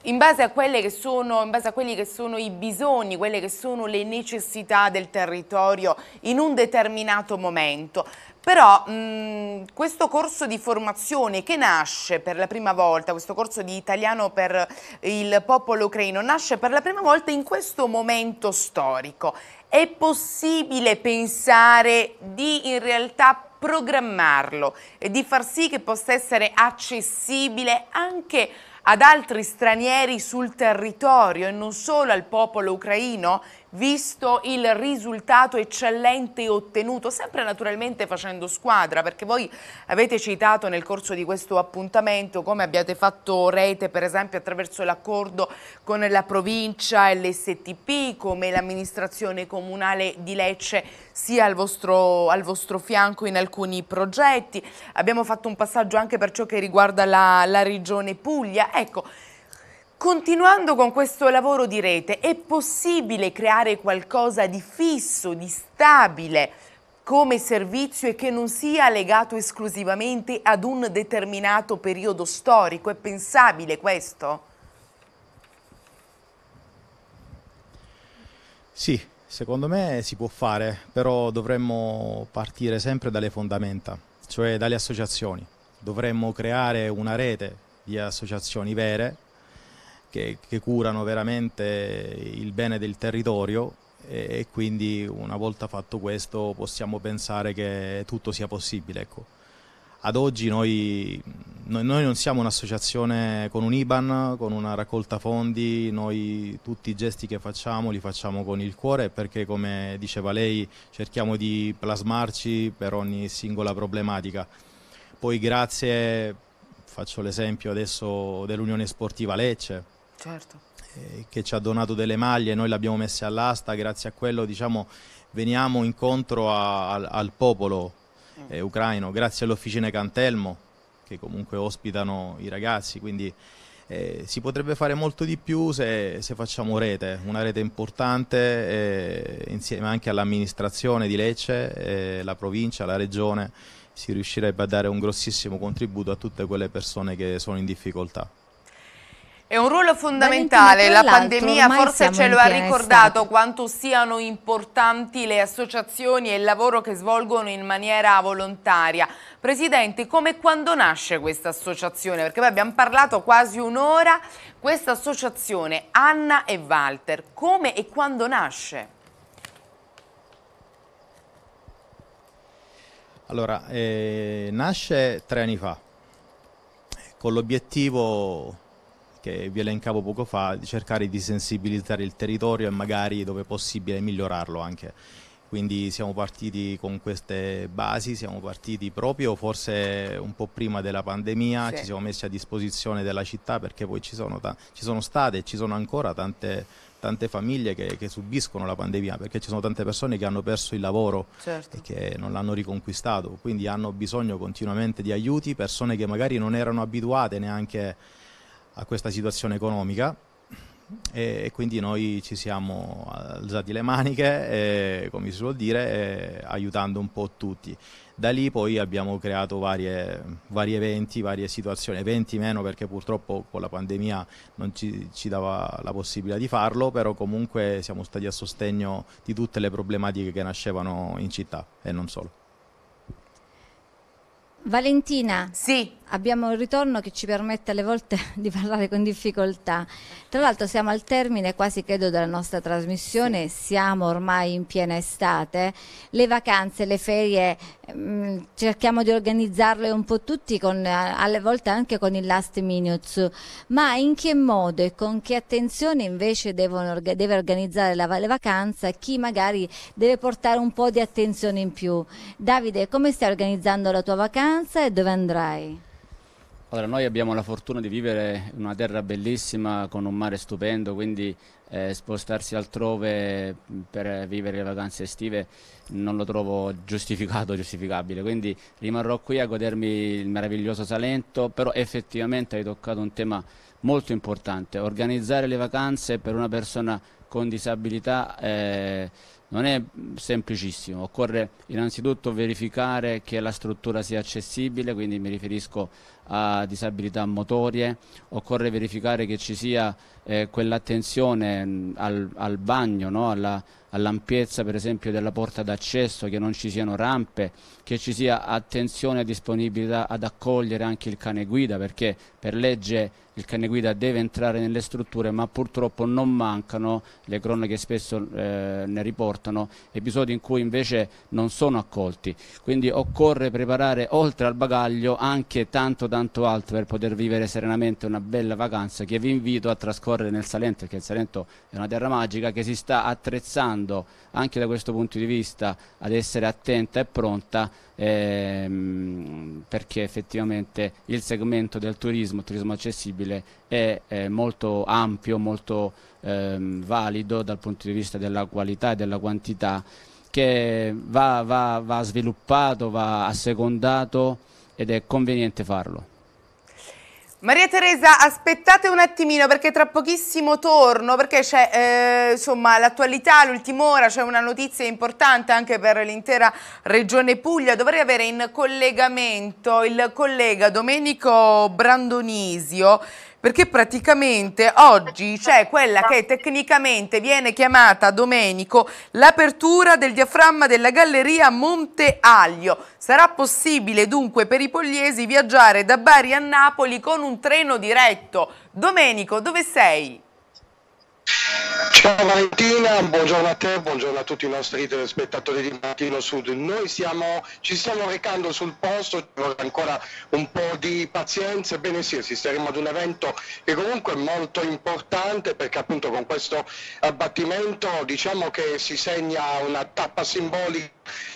in base, sono, in base a, quelli che sono i bisogni, quelle che sono le necessità del territorio in un determinato momento. Però mh, questo corso di formazione che nasce per la prima volta, questo corso di italiano per il popolo ucraino, nasce per la prima volta in questo momento storico è possibile pensare di in realtà programmarlo e di far sì che possa essere accessibile anche ad altri stranieri sul territorio e non solo al popolo ucraino? visto il risultato eccellente ottenuto, sempre naturalmente facendo squadra, perché voi avete citato nel corso di questo appuntamento come abbiate fatto rete per esempio attraverso l'accordo con la provincia e l'STP, come l'amministrazione comunale di Lecce sia al vostro, al vostro, fianco in alcuni progetti, abbiamo fatto un passaggio anche per ciò che riguarda la, la regione Puglia, ecco, Continuando con questo lavoro di rete, è possibile creare qualcosa di fisso, di stabile come servizio e che non sia legato esclusivamente ad un determinato periodo storico? È pensabile questo? Sì, secondo me si può fare, però dovremmo partire sempre dalle fondamenta, cioè dalle associazioni. Dovremmo creare una rete di associazioni vere che, che curano veramente il bene del territorio e, e, quindi una volta fatto questo possiamo pensare che tutto sia possibile. Ecco. Ad oggi noi, noi, noi non siamo un'associazione con un IBAN, con una raccolta fondi, noi tutti i gesti che facciamo li facciamo con il cuore perché come diceva lei cerchiamo di plasmarci per ogni singola problematica. Poi grazie, faccio l'esempio adesso dell'Unione Sportiva Lecce, certo. eh, che ci ha donato delle maglie, noi le abbiamo messe all'asta, grazie a quello diciamo, veniamo incontro a, al, al, popolo mm. eh, ucraino, grazie alle officine Cantelmo che comunque ospitano i ragazzi, quindi eh, si potrebbe fare molto di più se, se facciamo rete, una rete importante eh, insieme anche all'amministrazione di Lecce, eh, la provincia, la regione si riuscirebbe a dare un grossissimo contributo a tutte quelle persone che sono in difficoltà. È un ruolo fondamentale, la pandemia forse ce lo ha ricordato quanto siano importanti le associazioni e il lavoro che svolgono in maniera volontaria. Presidente, come e quando nasce questa associazione? Perché abbiamo parlato quasi un'ora, questa associazione Anna e Walter, come e quando nasce? Allora, eh, nasce tre anni fa con l'obiettivo che vi elencavo poco fa, di cercare di sensibilizzare il territorio e magari dove possibile migliorarlo anche. Quindi siamo partiti con queste basi, siamo partiti proprio forse un po' prima della pandemia, sì. ci siamo messi a disposizione della città perché poi ci sono, ci sono state e ci sono ancora tante tante famiglie che, che, subiscono la pandemia, perché ci sono tante persone che hanno perso il lavoro certo. e che non l'hanno riconquistato, quindi hanno bisogno continuamente di aiuti, persone che magari non erano abituate neanche a a questa situazione economica e, quindi noi ci siamo alzati le maniche, e, come si vuol dire, e, aiutando un po' tutti. Da lì poi abbiamo creato varie, vari eventi, varie situazioni, eventi meno perché purtroppo con la pandemia non ci, ci dava la possibilità di farlo, però comunque siamo stati a sostegno di tutte le problematiche che nascevano in città e non solo. Valentina. Sì abbiamo un ritorno che ci permette alle volte [LAUGHS] di parlare con difficoltà. Tra l'altro siamo al termine quasi credo della nostra trasmissione, sì. siamo ormai in piena estate, le vacanze, le ferie mh, mm, cerchiamo di organizzarle un po' tutti, con, alle volte anche con il last minute, ma in che modo e con che attenzione invece devono, deve organizzare la, le vacanze chi magari deve portare un po' di attenzione in più? Davide, come stai organizzando la tua vacanza e dove andrai? Allora, noi abbiamo la fortuna di vivere in una terra bellissima con un mare stupendo, quindi eh, spostarsi altrove per vivere le vacanze estive non lo trovo giustificato, [LAUGHS] giustificabile. Quindi rimarrò qui a godermi il meraviglioso Salento, però effettivamente hai toccato un tema molto importante. Organizzare le vacanze per una persona con disabilità eh, non è semplicissimo, occorre innanzitutto verificare che la struttura sia accessibile, quindi mi riferisco a disabilità motorie, occorre verificare che ci sia eh, quell'attenzione al, al, bagno, no? alla, all'ampiezza per esempio della porta d'accesso, che non ci siano rampe, che ci sia attenzione e disponibilità ad accogliere anche il cane guida, perché per legge il cane guida deve entrare nelle strutture, ma purtroppo non mancano, le cronache spesso eh, ne riportano, episodi in cui invece non sono accolti. Quindi occorre preparare oltre al bagaglio anche tanto tanto tanto alto per poter vivere serenamente una bella vacanza che vi invito a trascorrere nel Salento, perché il Salento è una terra magica che si sta attrezzando anche da questo punto di vista ad essere attenta e pronta ehm, perché effettivamente il segmento del turismo, il turismo accessibile, è, è molto ampio, molto ehm, valido dal punto di vista della qualità e della quantità che va, va, va sviluppato, va assecondato ed è conveniente farlo. Maria Teresa, aspettate un attimino perché tra pochissimo torno, perché c'è eh, l'attualità, l'ultima ora, c'è una notizia importante anche per l'intera regione Puglia. Dovrei avere in collegamento il collega Domenico Brandonisio perché praticamente oggi c'è cioè, quella che tecnicamente viene chiamata Domenico l'apertura del diaframma della galleria Monte Aglio. Sarà possibile dunque per i pogliesi viaggiare da Bari a Napoli con un treno diretto. Domenico, dove sei? Ciao Valentina, buongiorno a te, buongiorno a tutti i nostri telespettatori di Mattino Sud. Noi siamo, ci stiamo recando sul posto, ci vuole ancora un po' di pazienza, ebbene sì, assisteremo ad un evento che comunque è molto importante perché appunto con questo abbattimento diciamo che si segna una tappa simbolica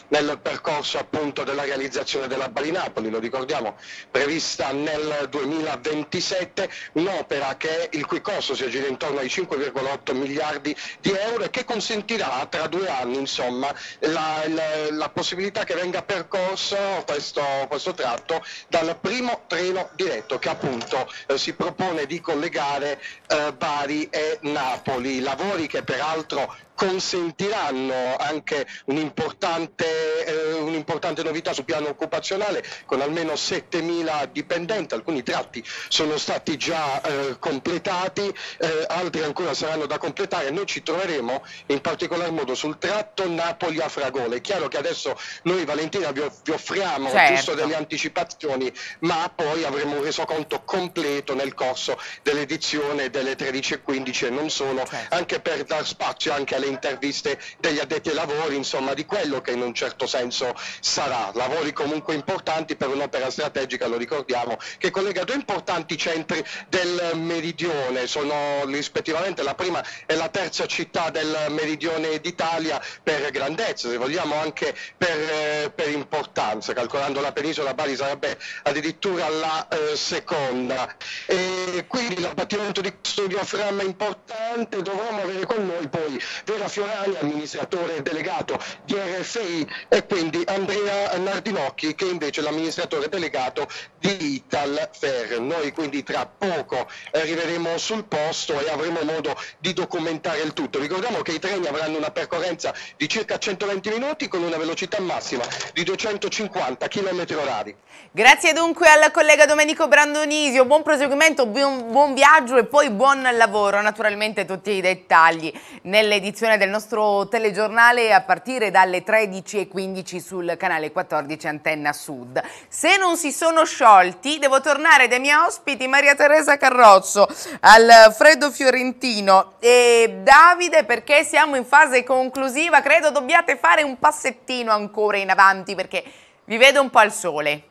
nel percorso appunto della realizzazione della Bari Napoli, lo ricordiamo, prevista nel 2027, un'opera il cui costo si aggira intorno ai 5,8 8 miliardi di euro e che consentirà tra due anni insomma, la, la, la, possibilità che venga percorso questo, questo, tratto dal primo treno diretto che appunto eh, si propone di collegare eh, Bari e Napoli, lavori che peraltro consentiranno anche un'importante, eh, un'importante novità sul piano occupazionale con almeno 7.000 dipendenti, alcuni tratti sono stati già eh, completati, eh, altri ancora saranno da completare, noi ci troveremo in particolar modo sul tratto Napoli a Fragole, è chiaro che adesso noi Valentina vi, vi offriamo certo. giusto delle anticipazioni ma poi avremo un resoconto completo nel corso dell'edizione delle 13.15 e non solo, certo. anche per dar spazio anche alle dalle interviste degli addetti ai lavori, insomma di quello che in un certo senso sarà. Lavori comunque importanti per un'opera strategica, lo ricordiamo, che collega due importanti centri del meridione, sono rispettivamente la prima e la terza città del meridione d'Italia per grandezza, se vogliamo anche per, eh, per importanza, calcolando la penisola Bari sarebbe addirittura la eh, seconda. E quindi l'abbattimento di studio Fram è importante, dovremmo avere con noi poi era Fiorani amministratore delegato di RFI e quindi Andrea Nardinocchi che invece è l'amministratore delegato di Ital Fer. Noi quindi tra poco arriveremo sul posto e avremo modo di documentare il tutto. Ricordiamo che i treni avranno una percorrenza di circa 120 minuti con una velocità massima di 250 km h Grazie dunque al collega Domenico Brandonisio, buon proseguimento, buon viaggio e poi buon lavoro, naturalmente tutti i dettagli nell'edizione trasmissione del nostro telegiornale a partire dalle 13.15 sul canale 14 Antenna Sud. Se non si sono sciolti, devo tornare dai miei ospiti Maria Teresa Carrozzo, Alfredo Fiorentino e Davide perché siamo in fase conclusiva. Credo dobbiate fare un passettino ancora in avanti perché vi vedo un po' al sole.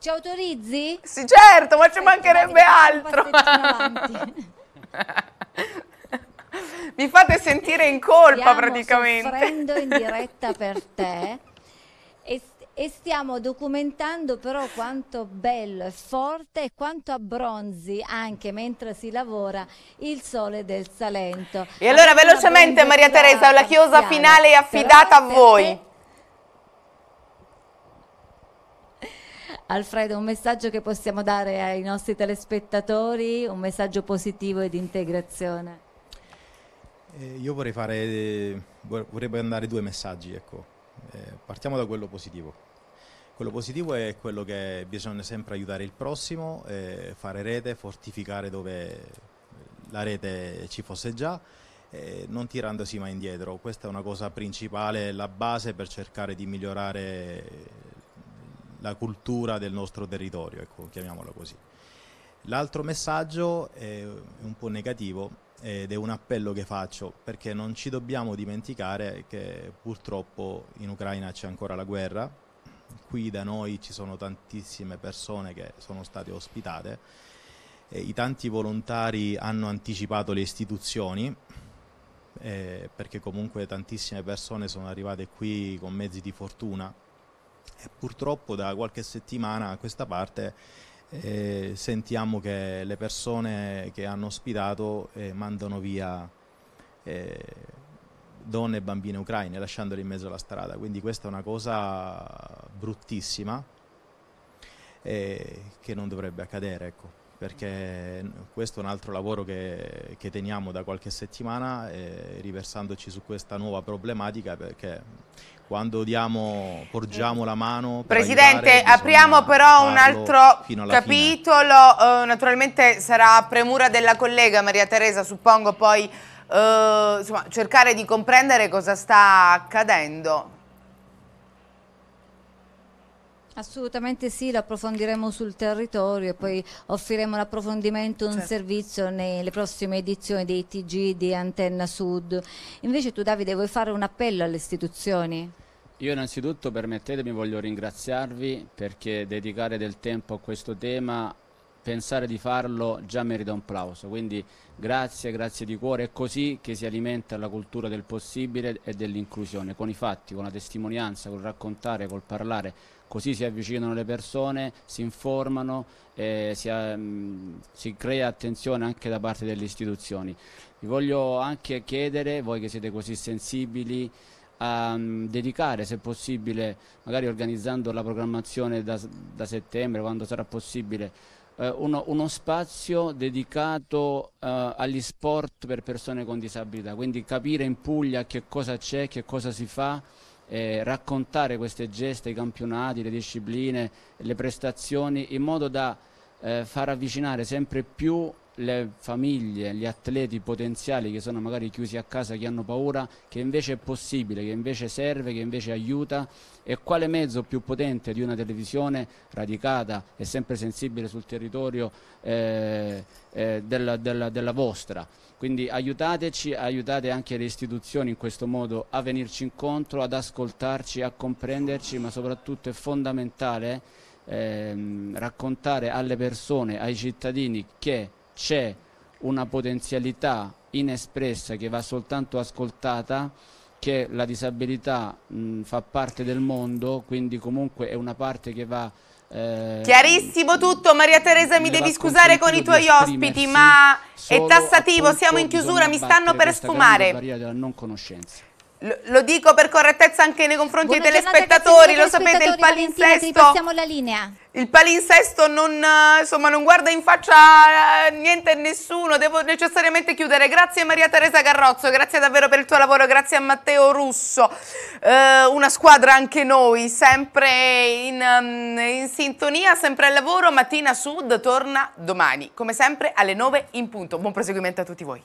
Ci autorizzi? Sì, certo, ma ci mancherebbe altro. [LAUGHS] Mi fate sentire in colpa stiamo praticamente. Stiamo soffrendo in diretta [LAUGHS] per te e, e stiamo documentando però quanto bello e forte e quanto abbronzi anche mentre si lavora il sole del Salento. E allora Abbiamo velocemente Maria Teresa, la chiosa finale è affidata a voi. Alfredo, un messaggio che possiamo dare ai nostri telespettatori, un messaggio positivo e di integrazione. Eh, io vorrei, fare, eh, vorrei mandare due messaggi, ecco. eh, partiamo da quello positivo. Quello positivo è quello che bisogna sempre aiutare il prossimo, eh, fare rete, fortificare dove la rete ci fosse già, eh, non tirandosi mai indietro. Questa è una cosa principale, la base per cercare di migliorare la cultura del nostro territorio, ecco, chiamiamolo così. L'altro messaggio è un po' negativo, ed è un appello che faccio perché non ci dobbiamo dimenticare che purtroppo in Ucraina c'è ancora la guerra, qui da noi ci sono tantissime persone che sono state ospitate, i tanti volontari hanno anticipato le istituzioni eh, perché comunque tantissime persone sono arrivate qui con mezzi di fortuna e purtroppo da qualche settimana a questa parte eh, sentiamo che le persone che hanno ospitato eh, mandano via eh, donne e bambine ucraine lasciandole in mezzo alla strada. Quindi questa è una cosa bruttissima eh, che non dovrebbe accadere, ecco, perché questo è un altro lavoro che, che teniamo da qualche settimana eh, riversandoci su questa nuova problematica perché quando diamo, porgiamo la mano. Presidente, aiutare, apriamo però un altro capitolo, uh, naturalmente sarà premura della collega Maria Teresa, suppongo poi uh, insomma, cercare di comprendere cosa sta accadendo. Assolutamente sì, lo approfondiremo sul territorio e poi offriremo un l'approfondimento, un certo. servizio nelle prossime edizioni dei TG di Antenna Sud. Invece tu Davide vuoi fare un appello alle istituzioni? Io innanzitutto permettetemi, voglio ringraziarvi perché dedicare del tempo a questo tema, pensare di farlo già merita un plauso, quindi grazie, grazie di cuore, è così che si alimenta la cultura del possibile e dell'inclusione, con i fatti, con la testimonianza, col raccontare, col parlare così si avvicinano le persone, si informano, eh, si, um, si crea attenzione anche da parte delle istituzioni. Vi voglio anche chiedere, voi che siete così sensibili, a dedicare, se possibile, magari organizzando la programmazione da, da settembre, quando sarà possibile, eh, uno, uno, spazio dedicato eh, agli sport per persone con disabilità, quindi capire in Puglia che cosa c'è, che cosa si fa eh, raccontare queste geste, i campionati, le discipline, le prestazioni in modo da eh, far avvicinare sempre più le famiglie, gli atleti potenziali che sono magari chiusi a casa, che hanno paura, che invece è possibile, che invece serve, che invece aiuta e quale mezzo più potente di una televisione radicata e sempre sensibile sul territorio eh, eh, della, della, della vostra. Quindi aiutateci, aiutate anche le istituzioni in questo modo a venirci incontro, ad ascoltarci, a comprenderci, ma soprattutto è fondamentale ehm, raccontare alle persone, ai cittadini che c'è una potenzialità inespressa che va soltanto ascoltata che la disabilità mh, fa parte del mondo, quindi comunque è una parte che va eh, Chiarissimo tutto, Maria Teresa, mi devi scusare con i tuoi ospiti, ma è tassativo, siamo in chiusura, mi stanno per sfumare. Della non conoscenza. Lo dico per correttezza anche nei confronti Buona dei telespettatori, lo sapete il palinsesto, il palinsesto non, insomma, non, guarda in faccia eh, niente e nessuno, devo necessariamente chiudere. Grazie Maria Teresa Carrozzo, grazie davvero per il tuo lavoro, grazie a Matteo Russo, eh, una squadra anche noi, sempre in, mm, in sintonia, sempre al lavoro, Mattina Sud torna domani, come sempre alle 9 in punto. Buon proseguimento a tutti voi.